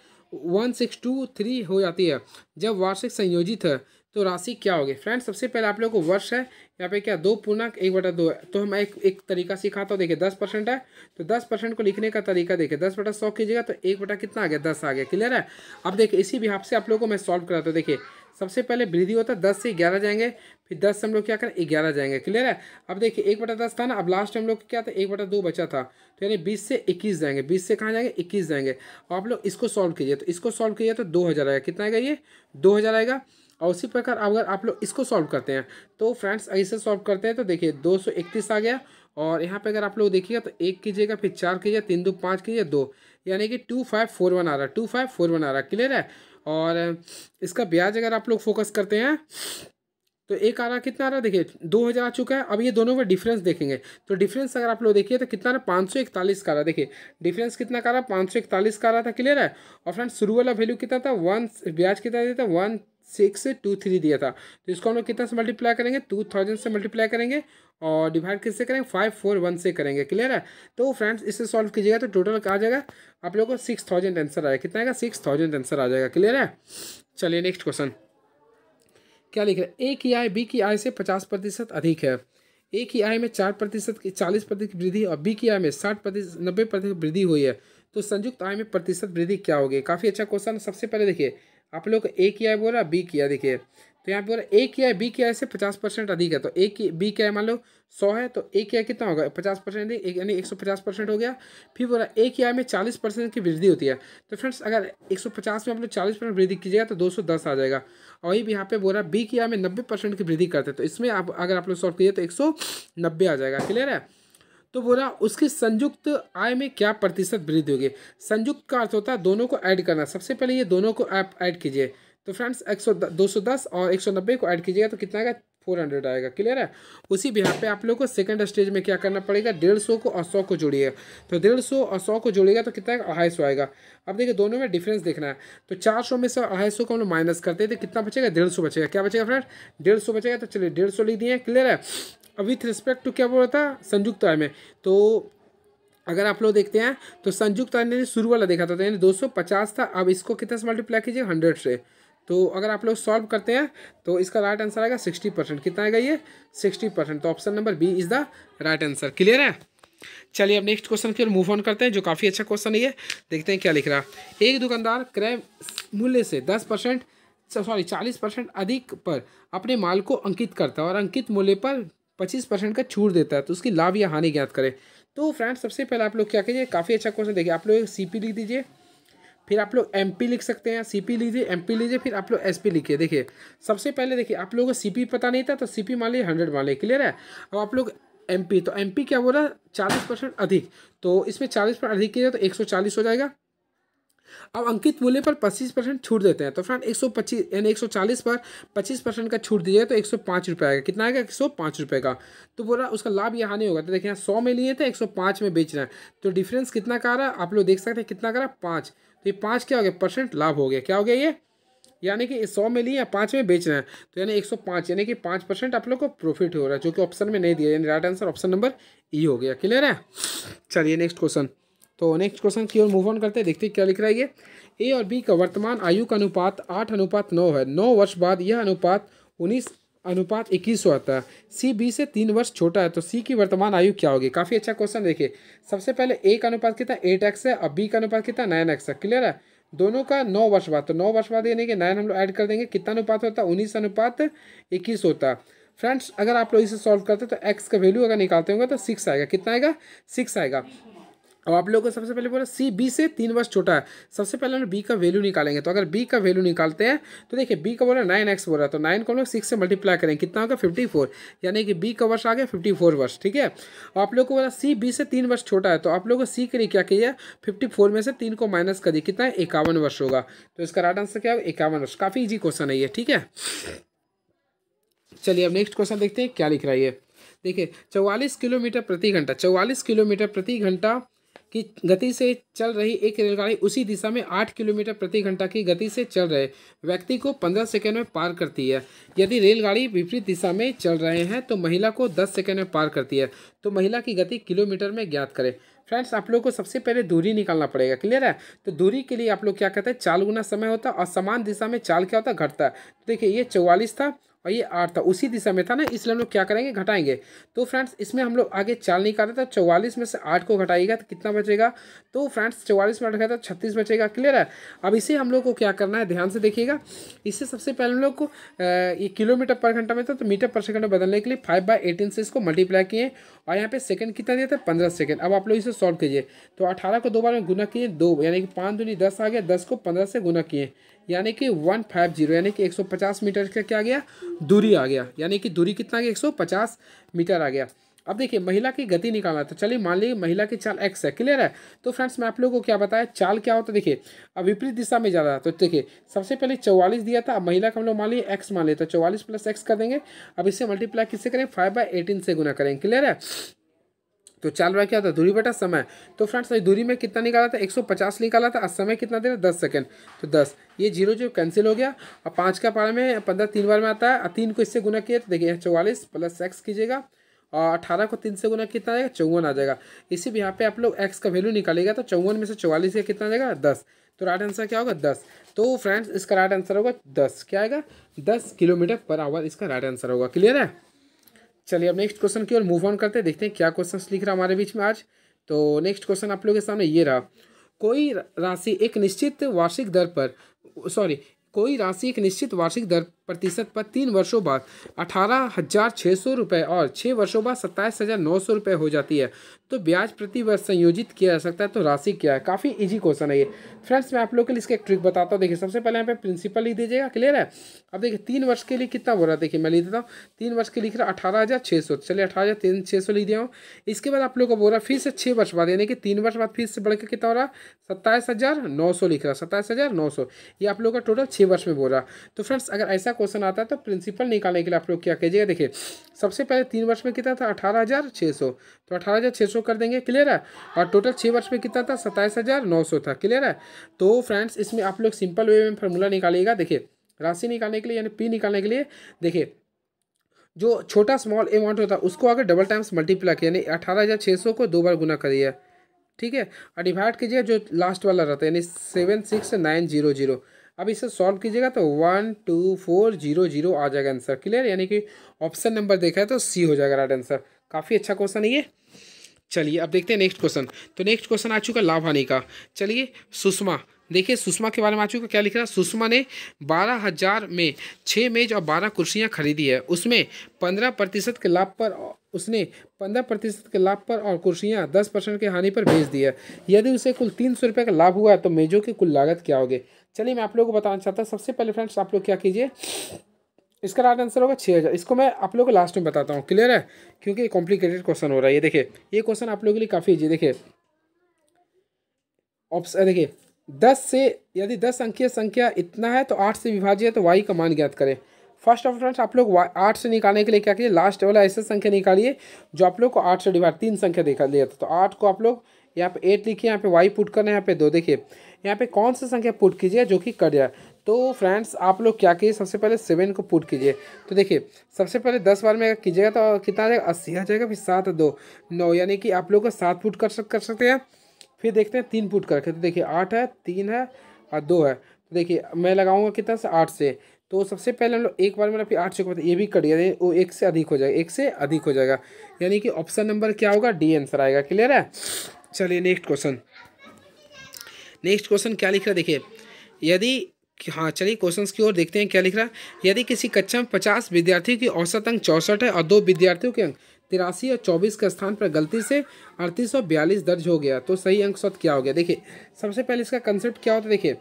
वन सिक्स टू थ्री हो जाती है जब वार्षिक संयोजित है तो राशि क्या होगी फ्रेंड्स सबसे पहले आप लोग को वर्ष है यहाँ पे क्या दो पूर्णांक एक बटा दो है तो हम एक एक तरीका सिखाता हूँ देखिए दस परसेंट है तो दस परसेंट को लिखने का तरीका देखिए दस बटा सौ कीजिएगा तो एक बटा कितना आ गया दस आ गया क्लियर है अब देखिए इसी भी हाँ से आप लोग को मैं सॉल्व कराता हूँ देखिए सबसे पहले वृद्धि होता है दस से ग्यारह जाएंगे फिर दस से हम लोग क्या करें ग्यारह जाएंगे क्लियर है अब देखिए एक बटा दस था ना अब लास्ट हम लोग क्या था एक बटा दो बचा था तो यानी बीस से इक्कीस जाएंगे बीस से कहाँ जाएंगे इक्कीस जाएंगे आप लोग इसको सॉल्व कीजिए तो इसको सॉल्व कीजिए तो दो हज़ार आएगा कितना आएगा ये दो हज़ार आएगा और उसी प्रकार अगर आप लोग इसको सॉल्व करते हैं तो फ्रेंड्स ऐसे सॉल्व करते हैं तो देखिए दो सौ इकतीस आ गया और यहाँ पे अगर आप लोग देखिएगा तो एक कीजिएगा फिर चार कीजिए तीन दो पाँच कीजिए दो यानी कि टू फाइव फोर वन आ रहा है टू फाइव फोर वन आ रहा है क्लियर है और इसका ब्याज अगर आप लोग फोकस करते हैं तो एक आ रहा कितना आ रहा देखिए दो हज़ार आ चुका है अब ये दोनों में डिफरेंस देखेंगे तो डिफरेंस अगर आप लोग देखिए तो कितना रहा पाँच सौ इकतालीस का रहा देखिए डिफरेंस कितना का रहा पाँच सौ इकतालीस का रहा था क्लियर है और फ्रेंड शुरू वाला वैल्यू कितना था वन ब्याज कितना देता वन सिक्स टू थ्री दिया था तो इसको हम लोग कितना से मल्टीप्लाई करेंगे टू थाउजेंड से मल्टीप्लाई करेंगे और डिवाइड किससे करेंगे फाइव फोर वन से करेंगे क्लियर है तो फ्रेंड्स इसे सॉल्व कीजिएगा तो टोटल आ जाएगा आप लोगों को सिक्स थाउजेंड आंसर आएगा कितना आएगा सिक्स थाउजेंड आंसर आ जाएगा क्लियर है चलिए नेक्स्ट क्वेश्चन क्या लिख रहे हैं ए की आय बी की आय से पचास प्रतिशत अधिक है ए की आय में चार प्रतिशत की चालीस प्रतिशत वृद्धि और बी की आय में साठ प्रतिशत नब्बे प्रतिशत वृद्धि हुई है तो संयुक्त आय में प्रतिशत वृद्धि क्या होगी काफ़ी अच्छा क्वेश्चन सबसे पहले देखिए आप लोग ए किया है बोला बी किया देखिए तो यहाँ पे बोला ए किया है बी किया से पचास परसेंट अधिक है तो ए की बी क्या है मान लो सौ है तो ए किया कितना होगा पचास परसेंट यानी एक सौ पचास परसेंट हो गया फिर बोला ए किया में चालीस परसेंट की वृद्धि होती है तो फ्रेंड्स अगर एक सौ पचास में आप लोग चालीस परसेंट वृद्धि कीजिएगा तो दो सौ दस आ जाएगा और वही भी यहाँ पे बोला बी किया में नब्बे परसेंट की वृद्धि करते हैं तो इसमें आप अगर आप लोग सॉल्व कीजिए तो एक सौ नब्बे आ जाएगा क्लियर है तो बोला उसकी संयुक्त आय में क्या प्रतिशत वृद्धि होगी संयुक्त का अर्थ होता है दोनों को ऐड करना सबसे पहले ये दोनों को आप ऐड कीजिए तो फ्रेंड्स एक सौ दो सौ दस और एक सौ नब्बे को ऐड कीजिएगा तो कितना आएगा फोर हंड्रेड आएगा क्लियर है उसी बिहार पे आप लोग को सेकंड स्टेज में क्या करना पड़ेगा डेढ़ सौ को और सौ को जोड़िएगा तो डेढ़ सौ और सौ को जोड़िएगा तो कितना अढ़ाई सौ आएगा अब देखिए दोनों में डिफरेंस देखना है तो चार सौ में से अढ़ाई सौ को हम लोग माइनस करते हैं तो कितना बचेगा डेढ़ सौ बचेगा क्या बचेगा फ्रेंड डेढ़ सौ बचेगा तो चलिए डेढ़ सौ लिख दिए क्लियर है अब विथ रिस्पेक्ट टू क्या बोला था संयुक्त आय में तो अगर आप लोग देखते हैं तो संयुक्त आय ने शुरू वाला देखा था तो यानी 250 था अब इसको कितने से मल्टीप्लाई कीजिए हंड्रेड से तो अगर आप लोग सॉल्व करते हैं तो इसका राइट आंसर आएगा सिक्सटी परसेंट कितना आएगा ये सिक्सटी परसेंट तो option number B is the right answer clear है चलिए अब नेक्स्ट क्वेश्चन की ओर मूव ऑन करते हैं जो काफ़ी अच्छा क्वेश्चन है देखते हैं क्या लिख रहा एक दुकानदार क्रय मूल्य से दस परसेंट सॉरी चालीस परसेंट अधिक पर अपने माल को अंकित करता है और अंकित मूल्य पर पच्चीस परसेंट का छूट देता है तो उसकी लाभ या हानि ज्ञात करें तो फ्रेंड्स सबसे पहले आप लोग क्या कीजिए काफ़ी अच्छा क्वेश्चन देखिए आप लोग सी पी लिख दीजिए फिर आप लोग एम पी लिख सकते हैं सी पी लीजिए एम पी लीजिए फिर आप लोग एस पी लिखिए देखिए सबसे पहले देखिए आप लोगों को सी पी पता नहीं था तो सी पी मान लीजिए हंड्रेड मान लीजिए क्लियर है अब आप लोग एम पी तो एम पी क्या बोला चालीस परसेंट अधिक तो इसमें चालीस परसेंट अधिक किया तो एक सौ चालीस हो जाएगा अब अंकित मूल्य पर पच्चीस परसेंट छूट देते हैं तो फ्रेंड एक सौ पच्चीस यानी एक सौ चालीस पर पच्चीस परसेंट का छूट दीजिए तो एक सौ पाँच रुपये आएगा कितना आएगा एक सौ पाँच रुपये का तो बोला उसका लाभ यहाँ नहीं होगा तो देखिए यहाँ सौ में लिए थे एक सौ पाँच में बेच रहे हैं तो डिफरेंस कितना का रहा है आप लोग देख सकते हैं कितना का रहा है पाँच तो ये पाँच क्या हो गया परसेंट लाभ हो गया क्या हो गया ये यानी कि सौ में लिए या पाँच में बेच रहे हैं तो यानी एक सौ पाँच यानी कि पाँच परसेंट आप लोग को प्रॉफिट हो रहा है जो कि ऑप्शन में नहीं दिया यानी right answer option number E हो गया क्लियर है चलिए नेक्स्ट क्वेश्चन तो नेक्स्ट क्वेश्चन की ओर मूव ऑन करते हैं देखते हैं क्या लिख रहा है ये ए और बी का वर्तमान आयु का अनुपात आठ अनुपात नौ है नौ वर्ष बाद यह अनुपात उन्नीस अनुपात इक्कीस होता है सी बी से तीन वर्ष छोटा है तो सी की वर्तमान आयु क्या होगी काफ़ी अच्छा क्वेश्चन देखिए सबसे पहले ए का अनुपात कितना एट एक्स है और बी का अनुपात कितना नाइन एक्स है क्लियर है दोनों का नौ वर्ष बाद तो नौ वर्ष बाद यानी कि नाइन हम लोग ऐड कर देंगे कितना अनुपात होता है उन्नीस अनुपात इक्कीस होता है फ्रेंड्स अगर आप लोग इसे सॉल्व करते हैं तो एक्स का वैल्यू अगर निकालते होंगे तो सिक्स आएगा कितना आएगा सिक्स आएगा अब आप लोगों को सबसे पहले बोला सी बी से तीन वर्ष छोटा है सबसे पहले हम बी का वैल्यू निकालेंगे तो अगर बी का वैल्यू निकालते हैं तो देखिए बी का बोला नाइन एक्स बोला तो नाइन को हम लोग सिक्स से मल्टीप्लाई करेंगे कितना होगा फिफ्टी फोर यानी कि बी का वर्ष आ गया फिफ्टी फोर वर्ष ठीक है और आप लोग को बोला सी बी से तीन वर्ष छोटा है तो आप लोगों को सी के लिए क्या किया फिफ्टी फोर में से तीन को माइनस कर दिया कितना है इक्यावन वर्ष होगा तो इसका राइट आंसर क्या होगा इक्यावन वर्ष काफ़ी ईजी क्वेश्चन है ये ठीक है चलिए अब नेक्स्ट क्वेश्चन देखते हैं क्या लिख रहा है ये देखिए चौवालीस किलोमीटर प्रति घंटा चौवालीस किलोमीटर प्रति घंटा की गति से चल रही एक रेलगाड़ी उसी दिशा में आठ किलोमीटर प्रति घंटा की गति से चल रहे व्यक्ति को पंद्रह सेकेंड में पार करती है यदि रेलगाड़ी विपरीत दिशा में चल रहे हैं तो महिला को दस सेकेंड में पार करती है तो महिला की गति किलोमीटर में ज्ञात करें फ्रेंड्स आप लोग को सबसे पहले दूरी निकालना पड़ेगा क्लियर है तो दूरी के लिए आप लोग क्या कहते हैं चाल गुना समय होता है और समान दिशा में चाल क्या होता है घटता है तो देखिए ये चौवालीस था और ये आठ था उसी दिशा में था ना इसलिए हम लोग क्या करेंगे घटाएंगे तो फ्रेंड्स इसमें हम लोग आगे चाल नहीं रहे थे चौवालीस में से आठ को घटाइएगा तो कितना बचेगा तो फ्रेंड्स चौवालीस में आठ घटाया तो छत्तीस बचेगा क्लियर है अब इसे हम लोग को क्या करना है ध्यान से देखिएगा इससे सबसे पहले हम लोग को ये किलोमीटर पर घंटा में था तो मीटर पर सेकंड में बदलने के लिए फाइव बाई एटीन से इसको मल्टीप्लाई किए और यहाँ पे सेकंड कितना दिया था पंद्रह सेकंड अब आप लोग इसे सॉल्व कीजिए तो अठारह को दो बार में गुना किए दो यानी कि पाँच दूनी दस आ गया दस को पंद्रह से गुना किए यानी कि वन फाइव जीरो यानी कि एक सौ पचास मीटर का क्या आ गया दूरी आ गया यानी कि दूरी कितना आ गया एक सौ पचास मीटर आ गया अब देखिए महिला की गति निकालना था तो चलिए मान लीजिए महिला की चाल एक्स है क्लियर है तो फ्रेंड्स मैं आप लोगों को क्या बताया चाल क्या होता है देखिए अब विपरीत दिशा में जा रहा तो देखिए सबसे पहले चौवालीस दिया था अब महिला का हम लोग मान लीजिए एक्स मान लेते तो चौवालीस प्लस एक्स कर देंगे अब इससे मल्टीप्लाई किससे करें फाइव बाई एटीन से गुना करेंगे क्लियर है तो चाल रहा क्या था दूरी बटा समय तो फ्रेंड्स तो दूरी में कितना निकाला था 150 निकाला था और समय कितना दे रहा दस सेकेंड तो 10 ये जीरो जो कैंसिल हो गया और पाँच का पारा में पंद्रह तीन बार में आता है और तीन को इससे गुना किया तो देखिए चौवालीस प्लस एक्स कीजिएगा और अठारह को तीन से गुना तो कितना आएगा चौवन आ जाएगा इसी भी यहाँ पर आप लोग एक्स का वैल्यू निकालेगा तो चौवन में से चौवालीस का कितना जाएगा दस तो राइट आंसर क्या होगा दस तो फ्रेंड्स इसका राइट आंसर होगा दस क्या आएगा दस किलोमीटर पर आवर इसका राइट आंसर होगा क्लियर है चलिए अब नेक्स्ट क्वेश्चन की ओर मूव ऑन करते हैं देखते हैं क्या क्वेश्चन लिख रहा हमारे बीच में आज तो नेक्स्ट क्वेश्चन आप लोगों के सामने ये रहा कोई राशि एक निश्चित वार्षिक दर पर सॉरी कोई राशि एक निश्चित वार्षिक दर प्रतिशत पर तीन वर्षों बाद अठारह हज़ार छः सौ रुपये और छः वर्षों बाद सत्ताईस हज़ार नौ सौ रुपये हो जाती है तो ब्याज प्रति वर्ष संयोजित किया जा सकता है तो राशि क्या है काफ़ी इजी क्वेश्चन है ये फ्रेंड्स मैं आप लोग के लिए इसका एक ट्रिक बताता हूँ देखिए सबसे पहले यहाँ पे प्रिंसिपल ही दीजिएगा क्लियर है अब देखिए तीन वर्ष के लिए कितना बोल रहा है देखिए मैं लिख देता हूँ तीन वर्ष के लिख रहा अठारह हज़ार छः सौ चलिए अठारह हज़ार तीन छः सौ लिख दिया हूँ इसके बाद आप लोग को बोल रहा फिर से छः वर्ष बाद यानी कि तीन वर्ष बाद फिर से बढ़कर कितना हो रहा सत्ताईस हज़ार नौ सौ लिख रहा सत्ताईस हज़ार नौ सौ ये आप लोग का टोटल छः वर्ष में बोल रहा तो फ्रेंड्स अगर ऐसा क्वेश्चन आता है तो प्रिंसिपल निकालने के लिए आप लोग क्या कीजिएगा देखिए सबसे पहले तीन वर्ष में कितना था अठारह हज़ार छः सौ तो अठारह हज़ार छः सौ कर देंगे क्लियर है और टोटल छः वर्ष में कितना था सत्ताईस हज़ार नौ सौ था क्लियर है तो फ्रेंड्स इसमें आप लोग सिंपल वे में फार्मूला निकालिएगा देखिए राशि निकालने के लिए यानी पी निकालने के लिए देखिए जो छोटा स्मॉल अमाउंट होता है उसको अगर डबल टाइम्स मल्टीप्लाई किया यानी अठारह हज़ार छः सौ को दो बार गुना करिए ठीक है और डिवाइड कीजिए जो लास्ट वाला रहता है यानी seven six nine zero zero अब इसे सॉल्व कीजिएगा तो one two four zero zero आ जाएगा आंसर क्लियर यानी कि ऑप्शन नंबर देखा है तो सी हो जाएगा राइट आंसर काफ़ी अच्छा क्वेश्चन है ये चलिए अब देखते हैं नेक्स्ट क्वेश्चन तो नेक्स्ट क्वेश्चन आ चुका लाभ हानि का चलिए सुषमा देखिए सुषमा के बारे में आ चुका क्या लिख रहा है सुषमा ने बारह हज़ार में छः मेज और बारह कुर्सियाँ खरीदी है उसमें पंद्रह प्रतिशत के लाभ पर उसने पंद्रह प्रतिशत के लाभ पर और कुर्सियाँ दस परसेंट के हानि पर भेज दी है यदि उसे कुल तीन सौ रुपये का लाभ हुआ है तो मेज़ों की कुल लागत क्या होगी चलिए मैं आप लोगों को बताना चाहता हूँ सबसे पहले फ्रेंड्स आप लोग क्या कीजिए इसका राइट आंसर होगा छः हज़ार इसको मैं आप लोगों को लास्ट में बताता हूँ क्लियर है क्योंकि कॉम्प्लिकेटेड क्वेश्चन हो रहा है ये देखिए ये क्वेश्चन आप लोगों के लिए काफ़ी ईजी देखिए ऑप्शन देखिए दस से यदि दस अंकीय संख्या इतना है तो आठ से विभाज्य है तो वाई का मान ज्ञात करें फर्स्ट ऑफ फ्रेंड्स आप लोग आठ से निकालने के लिए क्या कीजिए लास्ट वाला ऐसे संख्या निकालिए जो आप लोग को आठ से डिवाइड तीन संख्या देखा दिया था तो आठ को आप लोग यहाँ पे एट लिखिए यहाँ पे वाई पुट करना है यहाँ पे दो देखिए यहाँ पे कौन सा संख्या पुट कीजिए जो कि कट जाए तो फ्रेंड्स आप लोग क्या कीजिए सबसे पहले सेवन को पुट कीजिए तो देखिए सबसे पहले दस बार में कीजिएगा तो कितना आ जाएगा अस्सी आ जाएगा फिर सात दो नौ यानी कि आप लोग को सात पुट कर सक कर सकते हैं फिर देखते हैं तीन पुट करके तो देखिए आठ है तीन है और दो है तो देखिए मैं लगाऊंगा कितना से आठ से तो सबसे पहले हम लोग एक बार मेरा फिर आठ से ये भी कट गया वो एक से अधिक हो जाएगा एक से अधिक हो जाएगा यानी कि ऑप्शन नंबर क्या होगा डी आंसर आएगा क्लियर है चलिए नेक्स्ट क्वेश्चन नेक्स्ट क्वेश्चन क्या लिख रहा है देखिए यदि हाँ चलिए क्वेश्चन की ओर देखते हैं क्या लिख रहा है यदि किसी कक्षा में पचास विद्यार्थियों की औसत अंक चौंसठ है और दो विद्यार्थियों के अंक तिरासी और चौबीस के स्थान पर गलती से अड़तीस सौ बयालीस दर्ज हो गया तो सही अंक सत क्या हो गया देखिए सबसे पहले इसका कंसेप्ट क्या होता है देखिए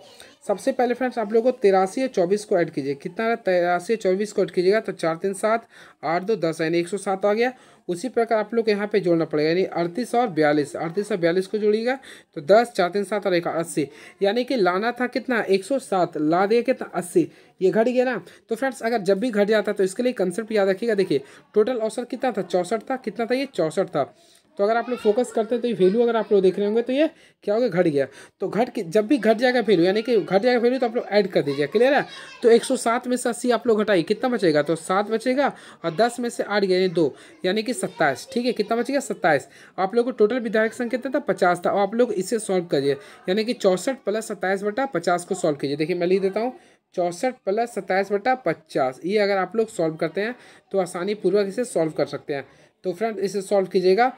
सबसे पहले फ्रेंड्स आप लोगों को तिरासी और चौबीस को ऐड कीजिए कितना तिरासी और चौबीस को ऐड कीजिएगा तो चार तीन सात आठ दो दस यानी एक सौ सात आ गया उसी प्रकार आप लोग को यहाँ पे जोड़ना पड़ेगा यानी अड़तीस और बयालीस अड़तीस और बयालीस को जोड़िएगा तो दस चार तीन सात और एक अस्सी यानी कि लाना था कितना एक सौ सात ला दिया कितना अस्सी ये घट गया ना तो फ्रेंड्स अगर जब भी घट जाता तो इसके लिए कंसेप्ट याद रखिएगा देखिए टोटल अवसर कितना था चौंसठ था कितना था ये चौंसठ था तो अगर आप लोग फोकस करते हैं तो ये वैल्यू अगर आप लोग देख रहे होंगे तो ये क्या होगा घट गया तो घट के जब भी घट जाएगा वैल्यू यानी कि घट जाएगा वैल्यू तो आप लोग ऐड कर दीजिए क्लियर है तो एक में से अस्सी आप लोग घटाइए कितना बचेगा तो सात बचेगा और दस में से आठ गया यानी दो यानी कि सत्ताईस ठीक है कितना बचेगा सत्ताईस आप लोग को टोटल विधायक संख्या कितना था पचास था और आप लोग इसे सॉल्व करिए यानी कि चौंसठ प्लस सत्ताईस बटा पचास को सॉल्व कीजिए देखिए मैं लिख देता हूँ चौंसठ प्लस सत्ताईस बटा पचास ये अगर आप लोग सॉल्व करते हैं तो आसानी पूर्वक इसे सॉल्व कर सकते हैं तो फ्रेंड इसे सॉल्व कीजिएगा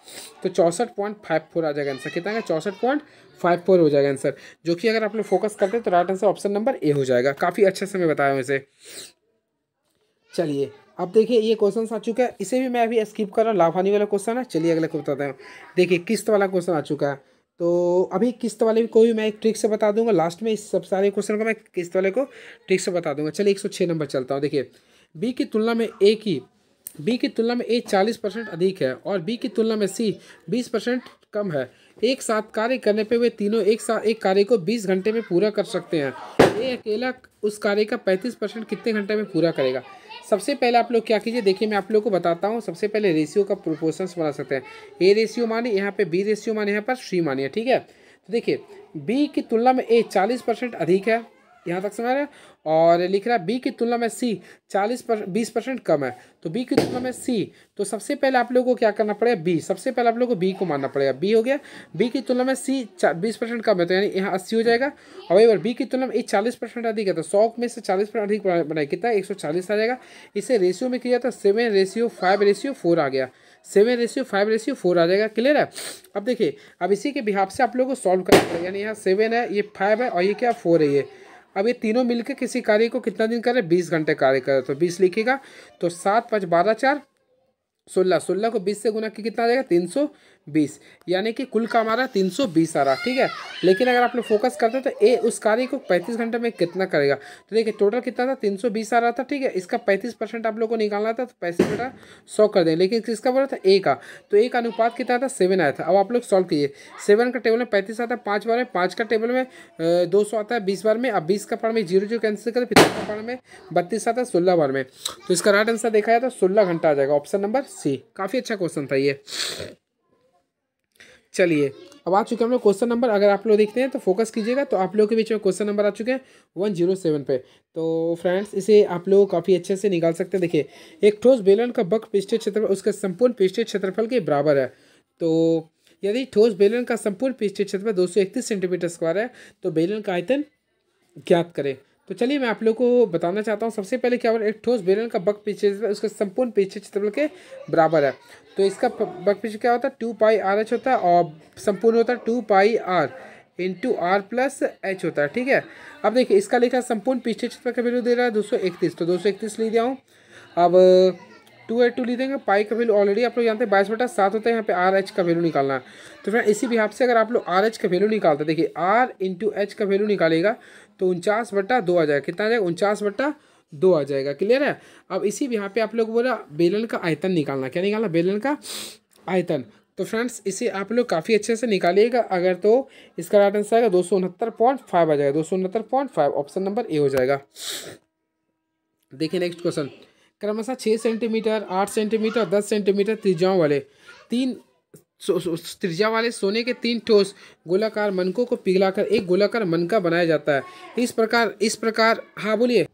तो चौंसठ पॉइंट फाइव फोर आ जाएगा आंसर कितना चौंसठ पॉइंट फाइव फोर हो जाएगा आंसर जो कि अगर आप लोग फोकस करते हैं तो right answer option number A हो जाएगा काफ़ी अच्छे से मैं बताया हूँ इसे चलिए अब देखिए ये क्वेश्चन आ चुका है इसे भी मैं अभी स्किप कर रहा हूँ लाभानी वाला क्वेश्चन है चलिए अगले को बताते हूँ देखिए किस्त वाला क्वेश्चन आ चुका है तो अभी किस्त वाले को भी मैं एक ट्रिक से बता दूंगा लास्ट में इस सब सारे क्वेश्चन को मैं किस्त वाले को ट्रिक से बता दूंगा चलिए एक सौ छः नंबर चलता हूँ देखिए बी की तुलना में ए की बी की तुलना में ए चालीस परसेंट अधिक है और बी की तुलना में सी बीस परसेंट कम है एक साथ कार्य करने पर वे तीनों एक साथ एक कार्य को बीस घंटे में पूरा कर सकते हैं ए अकेला उस कार्य का पैंतीस परसेंट कितने घंटे में पूरा करेगा सबसे पहले आप लोग क्या कीजिए देखिए मैं आप लोग को बताता हूँ सबसे पहले रेशियो का प्रोपोर्शंस बना सकते हैं ए रेशियो माने यहाँ पर बी रेशियो माने यहाँ पर सी मानिए ठीक है तो देखिए बी की तुलना में ए चालीस परसेंट अधिक है यहाँ तक समझ रहे और लिख रहा है बी की तुलना में सी चालीस पर बीस परसेंट कम है तो बी की तुलना में सी तो सबसे पहले आप लोगों को क्या करना पड़ेगा बी सबसे पहले आप लोगों को बी को मानना पड़ेगा बी हो गया बी की तुलना में सी बीस परसेंट कम है तो यानी यहाँ अस्सी हो जाएगा और वही बार बी की तुलना में ए चालीस परसेंट अधिक है तो सौ में से चालीस परसेंट अधिक बनाए कितना एक सौ चालीस आ जाएगा इसे रेशियो में किया था seven ratio five ratio four आ गया seven ratio five ratio four आ जाएगा क्लियर है अब देखिए अब इसी के बिहाब से आप लोगों को सॉल्व करना पड़ेगा यानी यहाँ सेवन है ये फाइव है और ये क्या फोर है ये अब ये तीनों मिलकर किसी कार्य को कितना दिन कर रहे बीस घंटे कार्य कर रहे तो बीस लिखेगा तो सात पाँच बारह चार सोलह सोलह को बीस से गुना कितना आ जाएगा तीन सौ बीस यानी कि कुल का है तीन सौ बीस आ रहा ठीक है लेकिन अगर आप लोग फोकस करते हैं तो ए उस कार्य को पैंतीस घंटे में कितना करेगा तो देखिए टोटल कितना था तीन सौ बीस आ रहा था ठीक है इसका पैंतीस परसेंट आप लोग को निकालना था तो पैंतीस घंटा सौ कर दें लेकिन किसका बोला था ए का तो ए का अनुपात कितना था सेवन आया था अब आप लोग सॉल्व कीजिए सेवन का टेबल में पैंतीस आता है पाँच बार में पाँच का टेबल में दो सौ आता है बीस बार में अब बीस का पढ़ में जीरो जीरो कैंसिल करें पिता का पढ़ में बत्तीस आता है सोलह बार में तो इसका राइट आंसर देखा जाए तो सोलह घंटा आ जाएगा ऑप्शन नंबर सी काफ़ी अच्छा क्वेश्चन था ये चलिए अब आ चुके हम लोग क्वेश्चन नंबर अगर आप लोग देखते हैं तो फोकस कीजिएगा तो आप लोगों के बीच में क्वेश्चन नंबर आ चुके हैं वन जीरो सेवन पे तो फ्रेंड्स इसे आप लोग काफ़ी अच्छे से निकाल सकते हैं देखिए एक ठोस बेलन का बक पृष्ठ क्षेत्रफल उसके संपूर्ण पृष्ठ क्षेत्रफल के बराबर है तो यदि ठोस बेलन का संपूर्ण पृष्ठ क्षेत्रफल दो सेंटीमीटर स्क्वायर है तो बेलन का आयतन ज्ञात करें तो चलिए मैं आप लोग को बताना चाहता हूँ सबसे पहले क्या एक ठोस बेलन का बक पीछे उसके संपूर्ण पीछे क्षेत्रफल के बराबर है तो इसका बक पीछे क्या होता है टू पाई आर एच होता है और संपूर्ण होता है two pi R into R plus H होता है ठीक है अब देखिए इसका लिखा संपूर्ण पीछे चित्र का वैल्यू दे रहा है दो सौ इकतीस तो दो सौ इकतीस लिख दिया हूँ अब टू एट टू लिख पाई का वैल्यू ऑलरेडी आप लोग जानते हैं बाईस बटा सात होता है यहाँ पे आर एच का वैल्यू निकालना है तो फ्रेंड इसी भी से अगर आप लोग आर एच का वैल्यू निकालते देखिए आर इंटू एच का वैल्यू निकालेगा तो उनचास बट्टा दो आ जाएगा कितना आ जाएगा उनचास बट्टा दो आ जाएगा क्लियर है अब इसी भी यहाँ पे आप लोग बोला बेलन का आयतन निकालना क्या निकालना बेलन का आयतन तो फ्रेंड्स इसे आप लोग काफ़ी अच्छे से निकालिएगा अगर तो इसका राइट आंसर आएगा दो सौ उनहत्तर पॉइंट फाइव आ जाएगा दो सौ उनहत्तर point five option number A हो जाएगा देखिए नेक्स्ट क्वेश्चन क्रमशः छः सेंटीमीटर आठ सेंटीमीटर दस सेंटीमीटर त्रिज्याओं वाले तीन त्रिज्या वाले सोने के तीन ठोस गोलाकार मनकों को पिघलाकर एक गोलाकार मनका बनाया जाता है इस प्रकार इस प्रकार हाँ बोलिए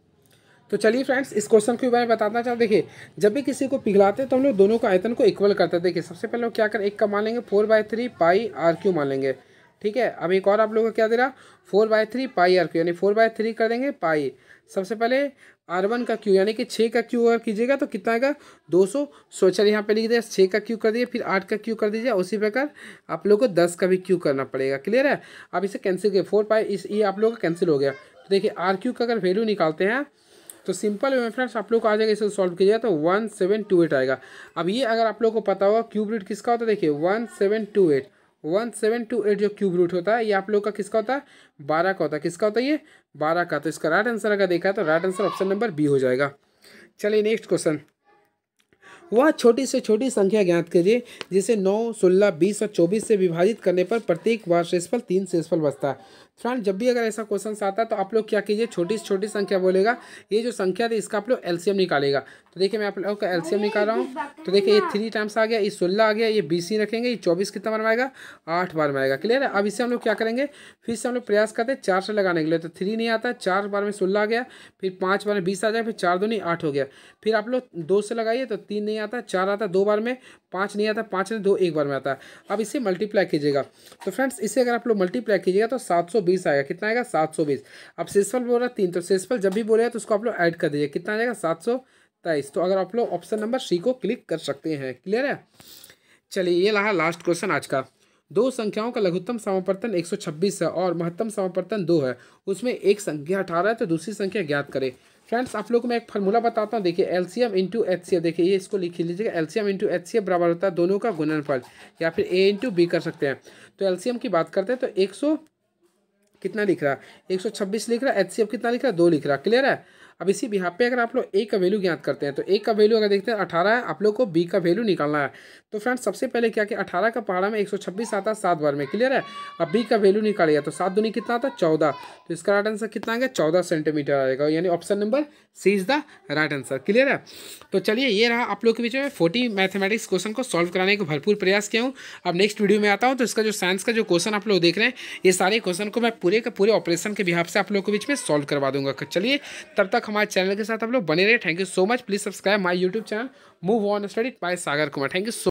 तो चलिए फ्रेंड्स इस क्वेश्चन के बारे में बताना चाहते देखिए जब भी किसी को पिघलाते हैं तो हम लोग दोनों का आयतन को इक्वल करते हैं देखिए सबसे पहले हम क्या कर एक का मान लेंगे four by three pi R cube मान लेंगे ठीक है अब एक और आप लोगों को क्या दे रहा four by three pi R cube यानी फोर बाय थ्री कर देंगे पाई सबसे पहले आर वन का क्यू यानी कि छः का क्यू अगर कीजिएगा तो कितना आएगा दो सौ सो यहाँ पे लिख दिया छः का क्यू कर दिए फिर आठ का क्यू कर दीजिए उसी प्रकार आप लोग को दस का भी क्यू करना पड़ेगा क्लियर है आप इसे कैंसिल किए फोर पाई इस ये आप लोगों का कैंसिल हो गया तो देखिए आर क्यू का अगर वैल्यू निकालते हैं तो सिंपल वे फ्रेंड्स आप लोग को आ जाएगा इसे सॉल्व कीजिएगा तो वन सेवन टू एट आएगा अब ये अगर आप लोग को पता होगा क्यूब रेट किसका होता है देखिए one seven two eight one seven two eight जो क्यूब रूट होता है ये आप लोग का किसका होता है बारह का होता है किसका होता है ये बारह का तो इसका राइट आंसर अगर देखा तो right answer option number B हो जाएगा चलिए नेक्स्ट क्वेश्चन वह छोटी से छोटी संख्या ज्ञात करिए जिसे नौ सोलह बीस और चौबीस से विभाजित करने पर प्रत्येक बार शेषफल तीन शेषफल बचता है फ्रेंड जब भी अगर ऐसा क्वेश्चन आता है तो आप लोग क्या कीजिए छोटी से छोटी संख्या बोलेगा ये जो संख्या थी इसका आप लोग एलसीएम निकालेगा तो देखिए मैं आप लोगों का एलसीएम निकाल रहा हूँ तो देखिए ये थ्री टाइम्स आ गया ये सोलह आ गया ये बीस ही रखेंगे ये चौबीस कितना बार में आएगा आठ बार में आएगा क्लियर है अब इसे हम लोग क्या करेंगे फिर से हम लोग प्रयास करते हैं चार से लगाने के लिए तो थ्री नहीं आता चार बार में सोलह आ गया फिर पाँच बार में बीस आ जाए फिर चार दो नहीं आठ हो गया फिर आप लोग दो से लगाइए तो तीन नहीं आता चार आता दो बार में पाँच नहीं आता पाँच नहीं दो एक बार में आता अब इसे मल्टीप्लाई कीजिएगा तो फ्रेंड्स इसे अगर आप लोग मल्टीप्लाई कीजिएगा तो सात सौ बीस आएगा कितना आएगा सात सौ बीस अब सेसफल बोल रहा है तीन तो सेसफल जब भी बोलेगा तो उसको आप लोग ऐड कर दीजिए कितना आ जाएगा सात सौ तेईस तो अगर आप लोग ऑप्शन नंबर सी को क्लिक कर सकते हैं क्लियर है चलिए ये रहा लास्ट क्वेश्चन आज का दो संख्याओं का लघुत्तम समापर्तन छब्बीस है और महत्तम समापर्तन दो है उसमें एक संख्या अठारह है तो दूसरी संख्या ज्ञात करें फ्रेंड्स आप लोग को मैं एक फार्मूला बताता हूँ देखिए L C M into H C देखिए ये इसको लिख लीजिएगा L C M into H C बराबर होता है दोनों का गुणनफल या फिर ए इंटू बी कर सकते हैं तो एल सी एम की बात करते हैं तो एक सौ कितना लिख रहा है एक सौ छब्बीस लिख रहा है एच सी एफ कितना लिख रहा है दो लिख रहा है क्लियर है अब इसी बिहार पे अगर आप लोग ए का वैल्यू ज्ञात करते हैं तो ए का वैल्यू अगर देखते हैं अठारह है आप लोग को बी का वैल्यू निकालना है तो फ्रेंड्स सबसे पहले क्या कि अठारह का पहाड़ा में एक सौ छब्बीस आता है सात बार में क्लियर है अब बी का वैल्यू निकालिए तो सात दूनी कितना आता है चौदह तो इसका राइट आंसर कितना आएगा चौदह सेंटीमीटर आएगा यानी option number C is the right answer clear है तो चलिए ये रहा आप लोग के बीच में फोर्टी मैथमेटिक्स क्वेश्चन को सॉल्व कराने का भरपूर प्रयास किया हूँ अब नेक्स्ट वीडियो में आता हूँ तो इसका जो साइंस का जो क्वेश्चन आप लोग देख रहे हैं ये सारे क्वेश्चन को मैं पूरे का पूरे ऑपरेशन के बिहार से आप लोग के बीच में सॉल्व करवा दूंगा तो चलिए तब तक हमारे चैनल के साथ आप लोग बने रहे thank you so much please subscribe my YouTube channel move on study by Sagar Kumar thank you so